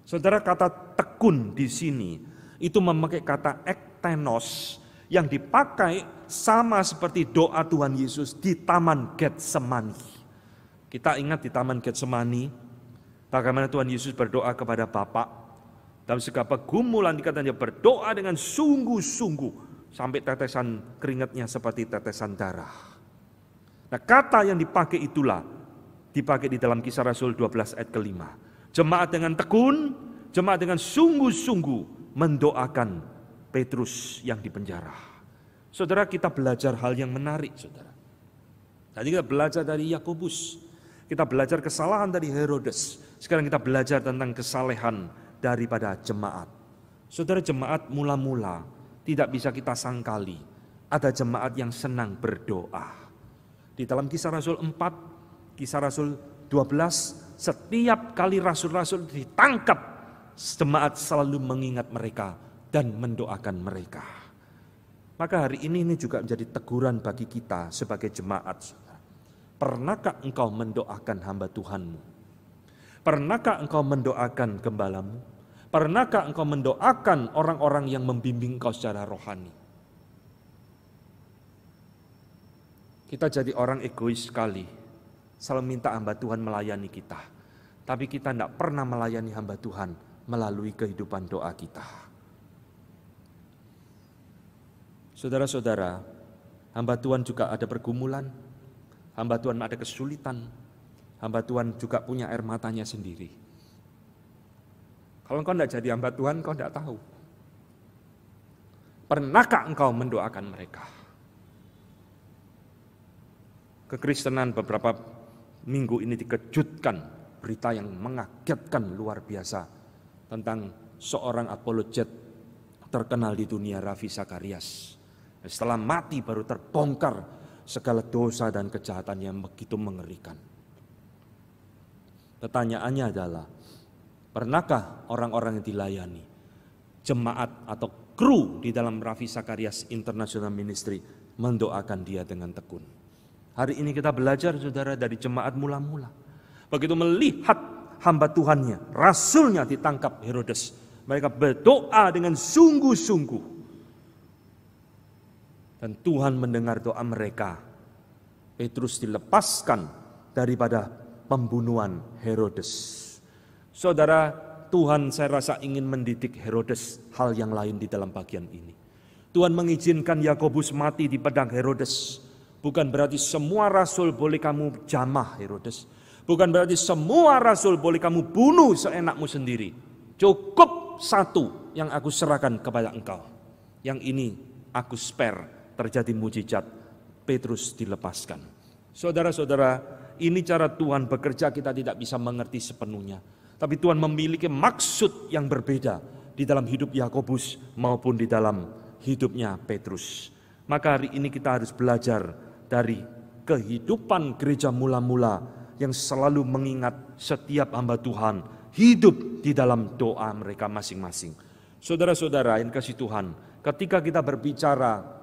Saudara kata tekun di sini itu memakai kata ektenos yang dipakai sama seperti doa Tuhan Yesus di Taman Getsemani. Kita ingat di Taman Getsemani, Bagaimana Tuhan Yesus berdoa kepada Bapa dalam segala pergumulan dikatakan berdoa dengan sungguh-sungguh sampai tetesan keringatnya seperti tetesan darah. Nah kata yang dipakai itulah dipakai di dalam kisah Rasul 12 ayat kelima. Jemaat dengan tekun, jemaat dengan sungguh-sungguh mendoakan Petrus yang dipenjara. Saudara kita belajar hal yang menarik saudara. Tadi kita belajar dari Yakobus kita belajar kesalahan dari Herodes. Sekarang kita belajar tentang kesalehan daripada jemaat. Saudara jemaat mula-mula tidak bisa kita sangkali. Ada jemaat yang senang berdoa. Di dalam kisah Rasul 4, kisah Rasul 12, setiap kali Rasul-Rasul ditangkap, jemaat selalu mengingat mereka dan mendoakan mereka. Maka hari ini ini juga menjadi teguran bagi kita sebagai jemaat. Pernahkah engkau mendoakan hamba Tuhanmu? Pernahkah engkau mendoakan gembalamu? Pernahkah engkau mendoakan orang-orang yang membimbing kau secara rohani? Kita jadi orang egois sekali, selalu minta hamba Tuhan melayani kita. Tapi kita tidak pernah melayani hamba Tuhan melalui kehidupan doa kita. Saudara-saudara, hamba Tuhan juga ada pergumulan, Hamba Tuhan ada kesulitan, hamba Tuhan juga punya air matanya sendiri. Kalau engkau tidak jadi hamba Tuhan, engkau tidak tahu. Pernahkah engkau mendoakan mereka? Kekristenan beberapa minggu ini dikejutkan berita yang mengagetkan luar biasa tentang seorang apologet terkenal di dunia Raffi Sakarias. Setelah mati baru terbongkar segala dosa dan kejahatan yang begitu mengerikan. Pertanyaannya adalah, pernahkah orang-orang yang dilayani, jemaat atau kru di dalam Raffi Sakarias International Ministry mendoakan dia dengan tekun? Hari ini kita belajar saudara dari jemaat mula-mula. Begitu melihat hamba Tuhannya, rasulnya ditangkap Herodes. Mereka berdoa dengan sungguh-sungguh dan Tuhan mendengar doa mereka. Petrus dilepaskan daripada pembunuhan Herodes. Saudara, Tuhan saya rasa ingin mendidik Herodes hal yang lain di dalam bagian ini. Tuhan mengizinkan Yakobus mati di pedang Herodes. Bukan berarti semua rasul boleh kamu jamah Herodes. Bukan berarti semua rasul boleh kamu bunuh seenakmu sendiri. Cukup satu yang aku serahkan kepada engkau. Yang ini aku spare terjadi mujizat, Petrus dilepaskan. Saudara-saudara, ini cara Tuhan bekerja kita tidak bisa mengerti sepenuhnya. Tapi Tuhan memiliki maksud yang berbeda di dalam hidup Yakobus maupun di dalam hidupnya Petrus. Maka hari ini kita harus belajar dari kehidupan gereja mula-mula yang selalu mengingat setiap hamba Tuhan hidup di dalam doa mereka masing-masing. Saudara-saudara yang kasih Tuhan, ketika kita berbicara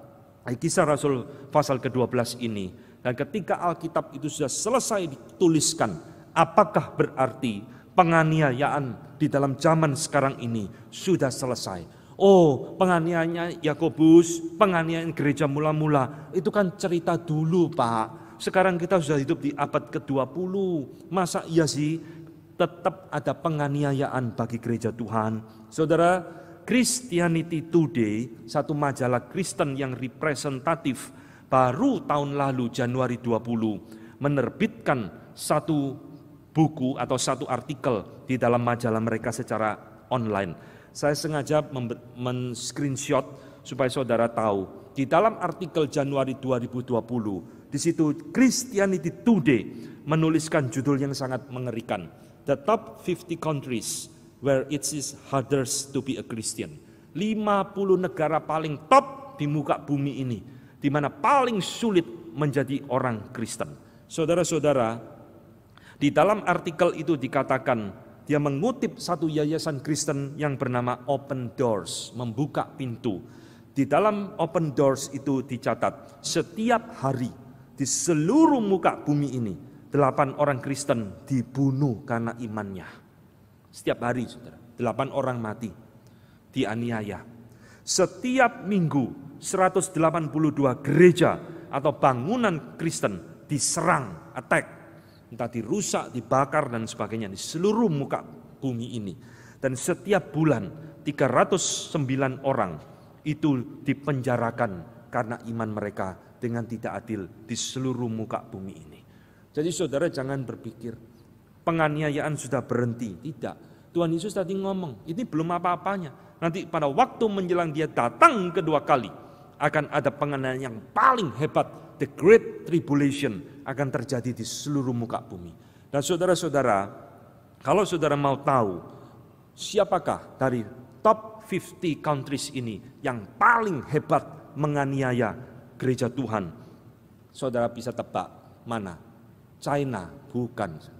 Kisah Rasul pasal ke-12 ini. Dan ketika Alkitab itu sudah selesai dituliskan, apakah berarti penganiayaan di dalam zaman sekarang ini sudah selesai? Oh, penganiayaan Yakobus, penganiayaan gereja mula-mula, itu kan cerita dulu, Pak. Sekarang kita sudah hidup di abad ke-20. Masa iya sih tetap ada penganiayaan bagi gereja Tuhan? Saudara, Christianity Today, satu majalah Kristen yang representatif, baru tahun lalu Januari 20 menerbitkan satu buku atau satu artikel di dalam majalah mereka secara online. Saya sengaja men-screenshot supaya saudara tahu. Di dalam artikel Januari 2020, di situ Christianity Today menuliskan judul yang sangat mengerikan. The top 50 countries where it is hardest to be a Christian. 50 negara paling top di muka bumi ini, di mana paling sulit menjadi orang Kristen. Saudara-saudara, di dalam artikel itu dikatakan dia mengutip satu yayasan Kristen yang bernama Open Doors, membuka pintu. Di dalam Open Doors itu dicatat setiap hari di seluruh muka bumi ini delapan orang Kristen dibunuh karena imannya. Setiap hari, saudara. Delapan orang mati. Dianiaya. Setiap minggu, 182 gereja atau bangunan Kristen diserang, attack. Entah dirusak, dibakar, dan sebagainya. Di seluruh muka bumi ini. Dan setiap bulan, 309 orang itu dipenjarakan karena iman mereka dengan tidak adil di seluruh muka bumi ini. Jadi saudara jangan berpikir penganiayaan sudah berhenti, tidak. Tuhan Yesus tadi ngomong, ini belum apa-apanya. Nanti pada waktu menjelang dia datang kedua kali, akan ada pengenalan yang paling hebat, the great tribulation akan terjadi di seluruh muka bumi. Dan saudara-saudara, kalau saudara mau tahu siapakah dari top 50 countries ini yang paling hebat menganiaya gereja Tuhan, saudara bisa tebak mana? China bukan.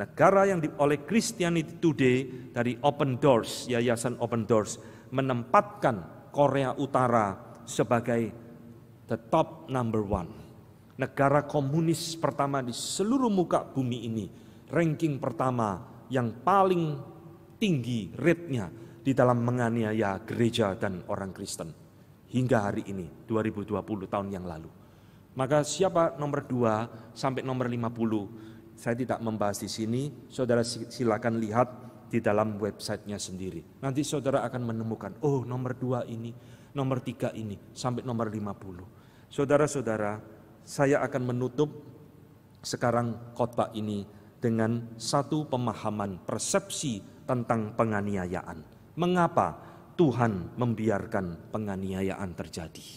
Negara yang oleh Christianity Today dari Open Doors, Yayasan Open Doors, menempatkan Korea Utara sebagai the top number one. Negara komunis pertama di seluruh muka bumi ini, ranking pertama yang paling tinggi rate-nya di dalam menganiaya gereja dan orang Kristen hingga hari ini 2020 tahun yang lalu. Maka siapa nomor 2 sampai nomor 50 saya tidak membahas di sini, saudara silakan lihat di dalam websitenya sendiri. Nanti saudara akan menemukan, oh nomor dua ini, nomor tiga ini, sampai nomor lima puluh. Saudara-saudara, saya akan menutup sekarang khotbah ini dengan satu pemahaman persepsi tentang penganiayaan. Mengapa Tuhan membiarkan penganiayaan terjadi?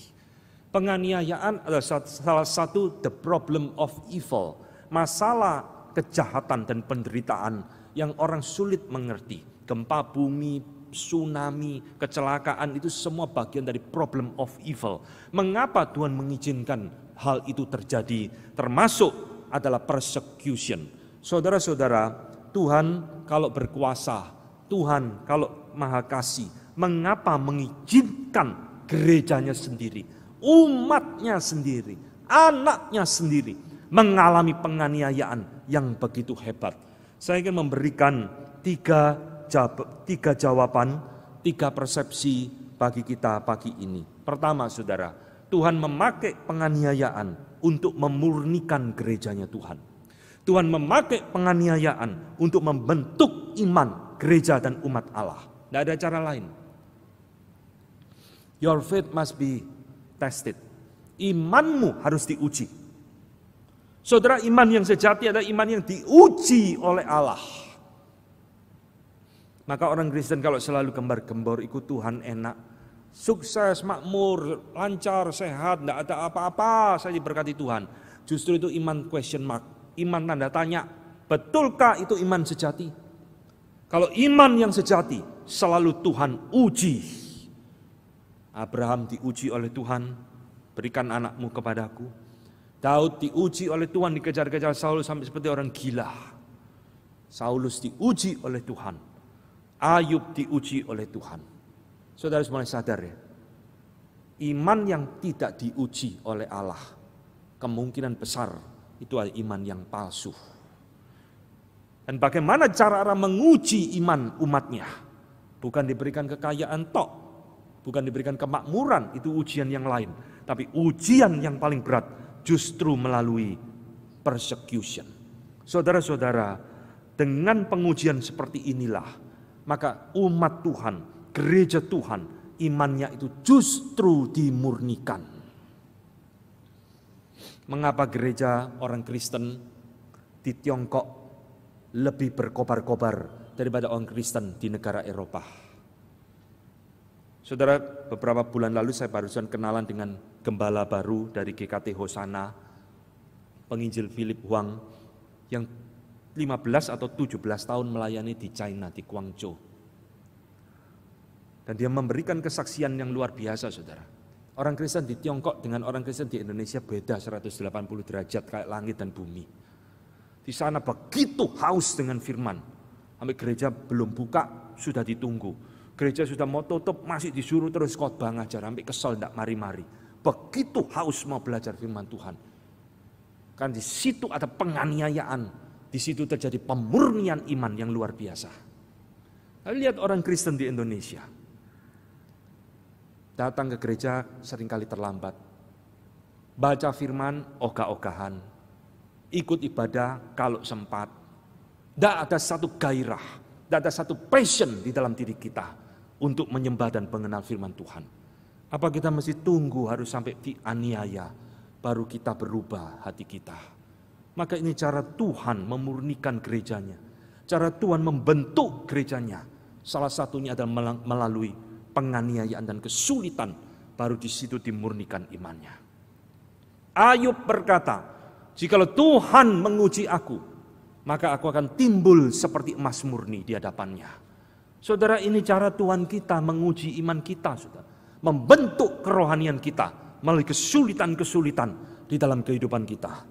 Penganiayaan adalah salah satu the problem of evil, masalah kejahatan dan penderitaan yang orang sulit mengerti. Gempa bumi, tsunami, kecelakaan itu semua bagian dari problem of evil. Mengapa Tuhan mengizinkan hal itu terjadi? Termasuk adalah persecution. Saudara-saudara, Tuhan kalau berkuasa, Tuhan kalau maha kasih, mengapa mengizinkan gerejanya sendiri, umatnya sendiri, anaknya sendiri mengalami penganiayaan, yang begitu hebat. Saya ingin memberikan tiga, jawab, tiga jawaban, tiga persepsi bagi kita pagi ini. Pertama, saudara, Tuhan memakai penganiayaan untuk memurnikan gerejanya Tuhan. Tuhan memakai penganiayaan untuk membentuk iman gereja dan umat Allah. Tidak ada cara lain. Your faith must be tested. Imanmu harus diuji Saudara, iman yang sejati adalah iman yang diuji oleh Allah. Maka orang Kristen kalau selalu gembar-gembor ikut Tuhan enak, sukses, makmur, lancar, sehat, tidak ada apa-apa, saya diberkati Tuhan. Justru itu iman question mark, iman tanda tanya. Betulkah itu iman sejati? Kalau iman yang sejati selalu Tuhan uji. Abraham diuji oleh Tuhan, berikan anakmu kepadaku Daud diuji oleh Tuhan dikejar-kejar Saulus sampai seperti orang gila. Saulus diuji oleh Tuhan. Ayub diuji oleh Tuhan. Saudara harus mulai sadar ya. Iman yang tidak diuji oleh Allah kemungkinan besar itu adalah iman yang palsu. Dan bagaimana cara Allah menguji iman umatnya? Bukan diberikan kekayaan tok, bukan diberikan kemakmuran, itu ujian yang lain. Tapi ujian yang paling berat justru melalui persecution. Saudara-saudara, dengan pengujian seperti inilah, maka umat Tuhan, gereja Tuhan, imannya itu justru dimurnikan. Mengapa gereja orang Kristen di Tiongkok lebih berkobar-kobar daripada orang Kristen di negara Eropa? Saudara, beberapa bulan lalu saya barusan kenalan dengan gembala baru dari GKT Hosana, penginjil Philip Huang, yang 15 atau 17 tahun melayani di China, di Guangzhou. Dan dia memberikan kesaksian yang luar biasa, saudara. Orang Kristen di Tiongkok dengan orang Kristen di Indonesia beda 180 derajat kayak langit dan bumi. Di sana begitu haus dengan firman. Sampai gereja belum buka, sudah ditunggu Gereja sudah mau tutup, masih disuruh terus khotbah ngajar, sampai kesel tidak mari-mari. Begitu haus mau belajar firman Tuhan. Kan di situ ada penganiayaan, di situ terjadi pemurnian iman yang luar biasa. Lalu lihat orang Kristen di Indonesia. Datang ke gereja seringkali terlambat. Baca firman ogah-ogahan. Ikut ibadah kalau sempat. Tidak ada satu gairah, tidak ada satu passion di dalam diri kita untuk menyembah dan mengenal firman Tuhan? Apa kita mesti tunggu harus sampai dianiaya baru kita berubah hati kita? Maka ini cara Tuhan memurnikan gerejanya. Cara Tuhan membentuk gerejanya. Salah satunya adalah melalui penganiayaan dan kesulitan baru di situ dimurnikan imannya. Ayub berkata, "Jikalau Tuhan menguji aku, maka aku akan timbul seperti emas murni di hadapannya." Saudara ini cara Tuhan kita menguji iman kita, saudara. Membentuk kerohanian kita melalui kesulitan-kesulitan di dalam kehidupan kita.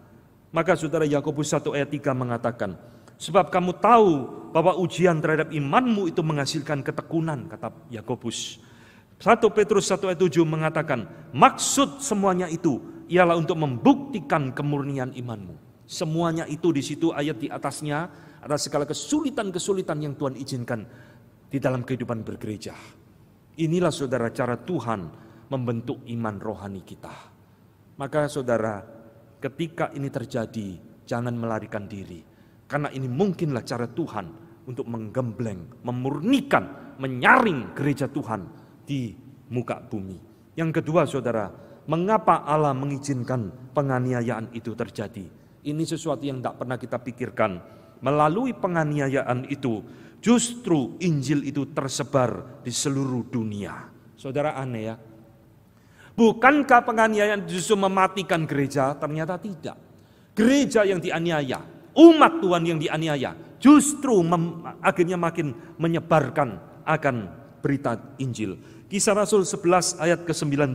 Maka saudara Yakobus 1 ayat 3 mengatakan, Sebab kamu tahu bahwa ujian terhadap imanmu itu menghasilkan ketekunan, kata Yakobus. 1 Petrus 1 ayat 7 mengatakan, maksud semuanya itu ialah untuk membuktikan kemurnian imanmu. Semuanya itu di situ ayat di atasnya, ada segala kesulitan-kesulitan yang Tuhan izinkan di dalam kehidupan bergereja. Inilah saudara cara Tuhan membentuk iman rohani kita. Maka saudara, ketika ini terjadi, jangan melarikan diri. Karena ini mungkinlah cara Tuhan untuk menggembleng, memurnikan, menyaring gereja Tuhan di muka bumi. Yang kedua saudara, mengapa Allah mengizinkan penganiayaan itu terjadi? Ini sesuatu yang tidak pernah kita pikirkan. Melalui penganiayaan itu, Justru Injil itu tersebar di seluruh dunia. Saudara aneh ya. Bukankah penganiayaan justru mematikan gereja? Ternyata tidak. Gereja yang dianiaya, umat Tuhan yang dianiaya, justru akhirnya makin menyebarkan akan berita Injil. Kisah Rasul 11 ayat ke-19.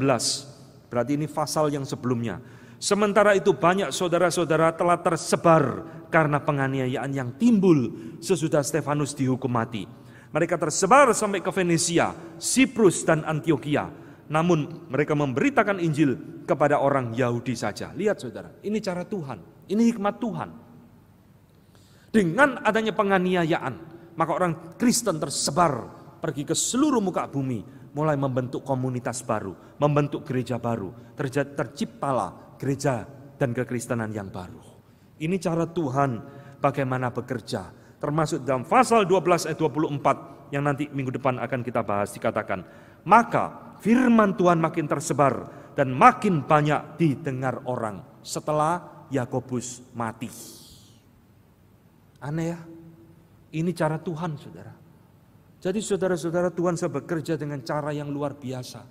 Berarti ini pasal yang sebelumnya. Sementara itu banyak saudara-saudara telah tersebar karena penganiayaan yang timbul sesudah Stefanus dihukum mati. Mereka tersebar sampai ke Venesia, Siprus dan Antioquia. Namun mereka memberitakan Injil kepada orang Yahudi saja. Lihat saudara, ini cara Tuhan, ini hikmat Tuhan. Dengan adanya penganiayaan, maka orang Kristen tersebar pergi ke seluruh muka bumi mulai membentuk komunitas baru, membentuk gereja baru, terciptalah gereja dan kekristenan yang baru. Ini cara Tuhan bagaimana bekerja. Termasuk dalam pasal 12 ayat 24 yang nanti minggu depan akan kita bahas dikatakan. Maka firman Tuhan makin tersebar dan makin banyak didengar orang setelah Yakobus mati. Aneh ya? Ini cara Tuhan saudara. Jadi saudara-saudara Tuhan saya bekerja dengan cara yang luar biasa.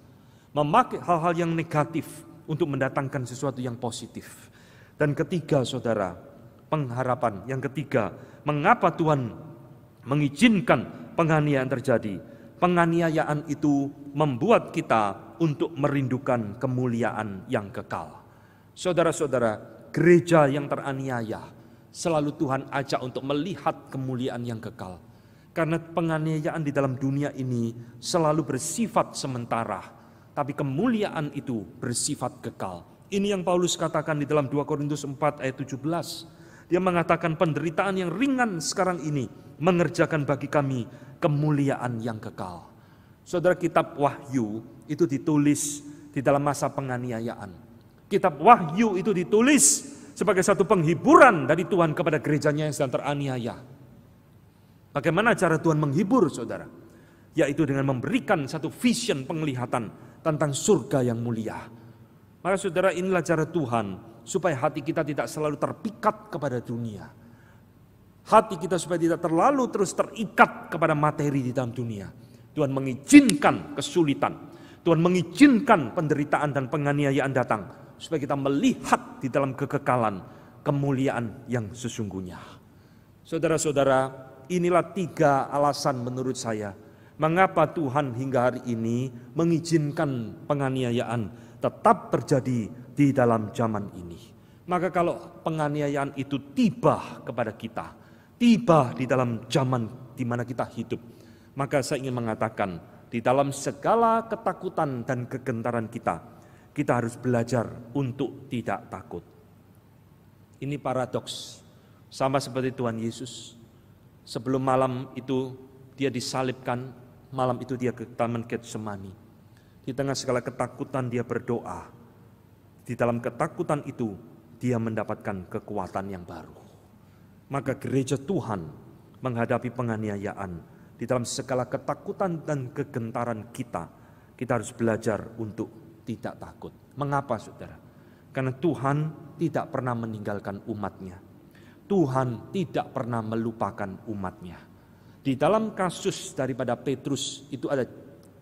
Memakai hal-hal yang negatif untuk mendatangkan sesuatu yang positif dan ketiga saudara, pengharapan. Yang ketiga, mengapa Tuhan mengizinkan penganiayaan terjadi? Penganiayaan itu membuat kita untuk merindukan kemuliaan yang kekal. Saudara-saudara, gereja yang teraniaya selalu Tuhan ajak untuk melihat kemuliaan yang kekal. Karena penganiayaan di dalam dunia ini selalu bersifat sementara, tapi kemuliaan itu bersifat kekal ini yang Paulus katakan di dalam 2 Korintus 4 ayat 17. Dia mengatakan penderitaan yang ringan sekarang ini mengerjakan bagi kami kemuliaan yang kekal. Saudara kitab Wahyu itu ditulis di dalam masa penganiayaan. Kitab Wahyu itu ditulis sebagai satu penghiburan dari Tuhan kepada gerejanya yang sedang teraniaya. Bagaimana cara Tuhan menghibur saudara? Yaitu dengan memberikan satu vision penglihatan tentang surga yang mulia maka saudara inilah cara Tuhan supaya hati kita tidak selalu terpikat kepada dunia. Hati kita supaya tidak terlalu terus terikat kepada materi di dalam dunia. Tuhan mengizinkan kesulitan. Tuhan mengizinkan penderitaan dan penganiayaan datang. Supaya kita melihat di dalam kekekalan kemuliaan yang sesungguhnya. Saudara-saudara, inilah tiga alasan menurut saya mengapa Tuhan hingga hari ini mengizinkan penganiayaan tetap terjadi di dalam zaman ini. Maka kalau penganiayaan itu tiba kepada kita, tiba di dalam zaman di mana kita hidup, maka saya ingin mengatakan di dalam segala ketakutan dan kegentaran kita, kita harus belajar untuk tidak takut. Ini paradoks, sama seperti Tuhan Yesus. Sebelum malam itu dia disalibkan, malam itu dia ke Taman Getsemani di tengah segala ketakutan dia berdoa. Di dalam ketakutan itu dia mendapatkan kekuatan yang baru. Maka gereja Tuhan menghadapi penganiayaan. Di dalam segala ketakutan dan kegentaran kita, kita harus belajar untuk tidak takut. Mengapa saudara? Karena Tuhan tidak pernah meninggalkan umatnya. Tuhan tidak pernah melupakan umatnya. Di dalam kasus daripada Petrus itu ada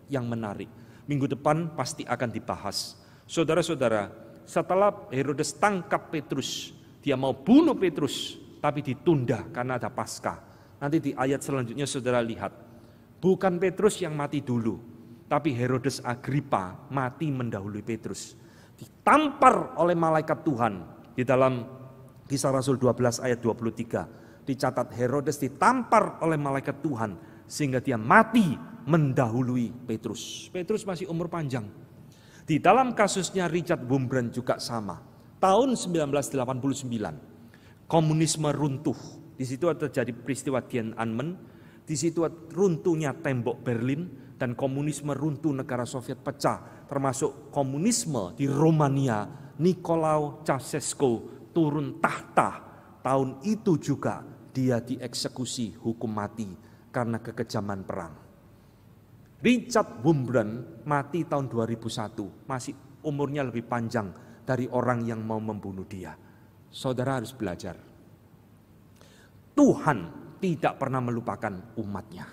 yang menarik minggu depan pasti akan dibahas. Saudara-saudara, setelah Herodes tangkap Petrus, dia mau bunuh Petrus, tapi ditunda karena ada pasca. Nanti di ayat selanjutnya saudara lihat, bukan Petrus yang mati dulu, tapi Herodes Agripa mati mendahului Petrus. Ditampar oleh malaikat Tuhan di dalam kisah Rasul 12 ayat 23. Dicatat Herodes ditampar oleh malaikat Tuhan sehingga dia mati mendahului Petrus. Petrus masih umur panjang. Di dalam kasusnya Richard Wurmbrand juga sama. Tahun 1989, komunisme runtuh. Di situ terjadi peristiwa Tiananmen, di situ runtuhnya tembok Berlin, dan komunisme runtuh negara Soviet pecah, termasuk komunisme di Romania, Nicolau Ceausescu turun tahta. Tahun itu juga dia dieksekusi hukum mati karena kekejaman perang. Richard Wurmbrand mati tahun 2001, masih umurnya lebih panjang dari orang yang mau membunuh dia. Saudara harus belajar. Tuhan tidak pernah melupakan umatnya.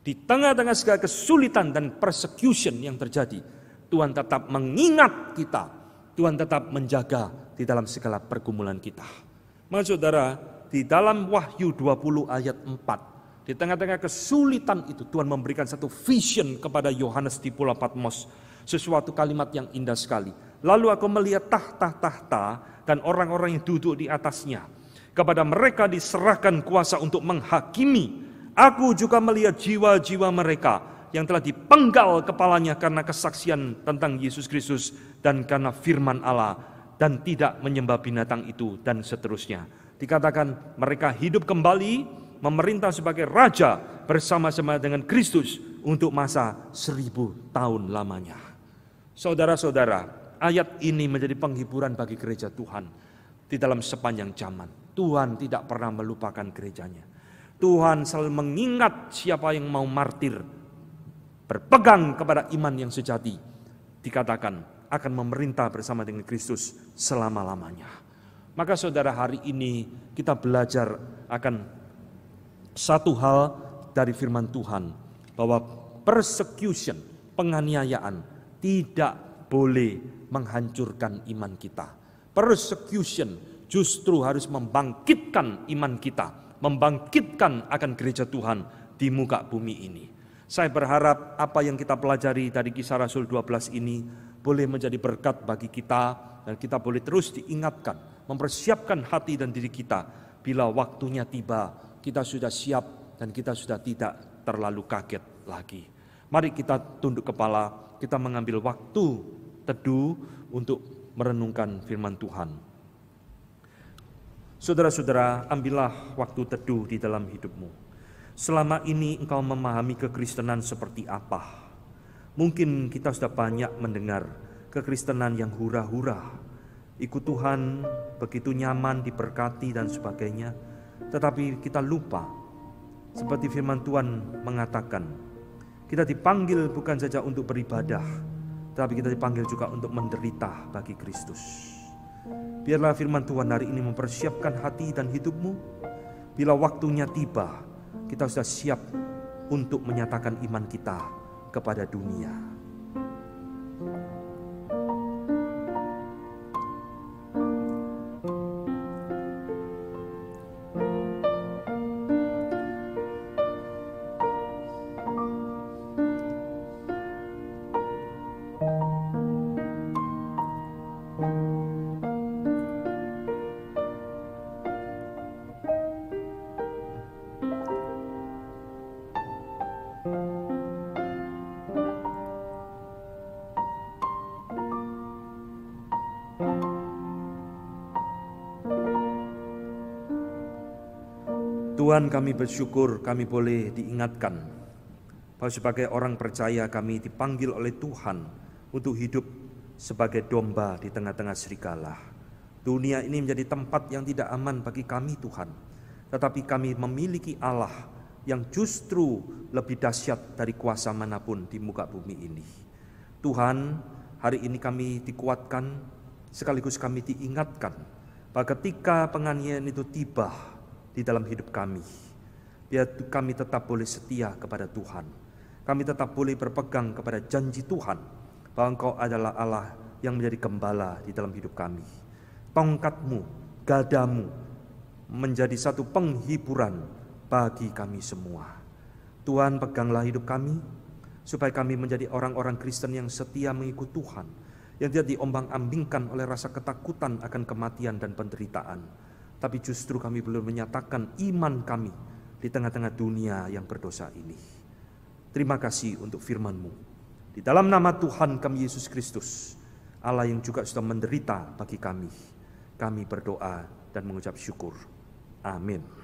Di tengah-tengah segala kesulitan dan persecution yang terjadi, Tuhan tetap mengingat kita. Tuhan tetap menjaga di dalam segala pergumulan kita. Maka saudara, di dalam Wahyu 20 ayat 4, di tengah-tengah kesulitan itu Tuhan memberikan satu vision kepada Yohanes di Pulau Patmos. Sesuatu kalimat yang indah sekali. Lalu aku melihat tahta-tahta dan orang-orang yang duduk di atasnya. Kepada mereka diserahkan kuasa untuk menghakimi. Aku juga melihat jiwa-jiwa mereka yang telah dipenggal kepalanya karena kesaksian tentang Yesus Kristus dan karena firman Allah dan tidak menyembah binatang itu dan seterusnya. Dikatakan mereka hidup kembali memerintah sebagai raja bersama-sama dengan Kristus untuk masa seribu tahun lamanya. Saudara-saudara, ayat ini menjadi penghiburan bagi gereja Tuhan di dalam sepanjang zaman. Tuhan tidak pernah melupakan gerejanya. Tuhan selalu mengingat siapa yang mau martir, berpegang kepada iman yang sejati, dikatakan akan memerintah bersama dengan Kristus selama-lamanya. Maka saudara hari ini kita belajar akan satu hal dari firman Tuhan bahwa persecution, penganiayaan tidak boleh menghancurkan iman kita. Persecution justru harus membangkitkan iman kita, membangkitkan akan gereja Tuhan di muka bumi ini. Saya berharap apa yang kita pelajari dari kisah Rasul 12 ini boleh menjadi berkat bagi kita dan kita boleh terus diingatkan, mempersiapkan hati dan diri kita bila waktunya tiba kita sudah siap dan kita sudah tidak terlalu kaget lagi. Mari kita tunduk kepala, kita mengambil waktu teduh untuk merenungkan firman Tuhan. Saudara-saudara, ambillah waktu teduh di dalam hidupmu. Selama ini engkau memahami kekristenan seperti apa? Mungkin kita sudah banyak mendengar kekristenan yang hura-hura, ikut Tuhan, begitu nyaman, diberkati, dan sebagainya tetapi kita lupa. Seperti firman Tuhan mengatakan, kita dipanggil bukan saja untuk beribadah, tetapi kita dipanggil juga untuk menderita bagi Kristus. Biarlah firman Tuhan hari ini mempersiapkan hati dan hidupmu. Bila waktunya tiba, kita sudah siap untuk menyatakan iman kita kepada dunia. Tuhan kami bersyukur kami boleh diingatkan bahwa sebagai orang percaya kami dipanggil oleh Tuhan untuk hidup sebagai domba di tengah-tengah serigala. Dunia ini menjadi tempat yang tidak aman bagi kami Tuhan. Tetapi kami memiliki Allah yang justru lebih dahsyat dari kuasa manapun di muka bumi ini. Tuhan, hari ini kami dikuatkan sekaligus kami diingatkan bahwa ketika penganiayaan itu tiba, di dalam hidup kami. Biar kami tetap boleh setia kepada Tuhan. Kami tetap boleh berpegang kepada janji Tuhan bahwa Engkau adalah Allah yang menjadi gembala di dalam hidup kami. Tongkatmu, gadamu menjadi satu penghiburan bagi kami semua. Tuhan peganglah hidup kami supaya kami menjadi orang-orang Kristen yang setia mengikut Tuhan yang tidak diombang-ambingkan oleh rasa ketakutan akan kematian dan penderitaan tapi justru kami belum menyatakan iman kami di tengah-tengah dunia yang berdosa ini. Terima kasih untuk firman-Mu. Di dalam nama Tuhan kami Yesus Kristus, Allah yang juga sudah menderita bagi kami, kami berdoa dan mengucap syukur. Amin.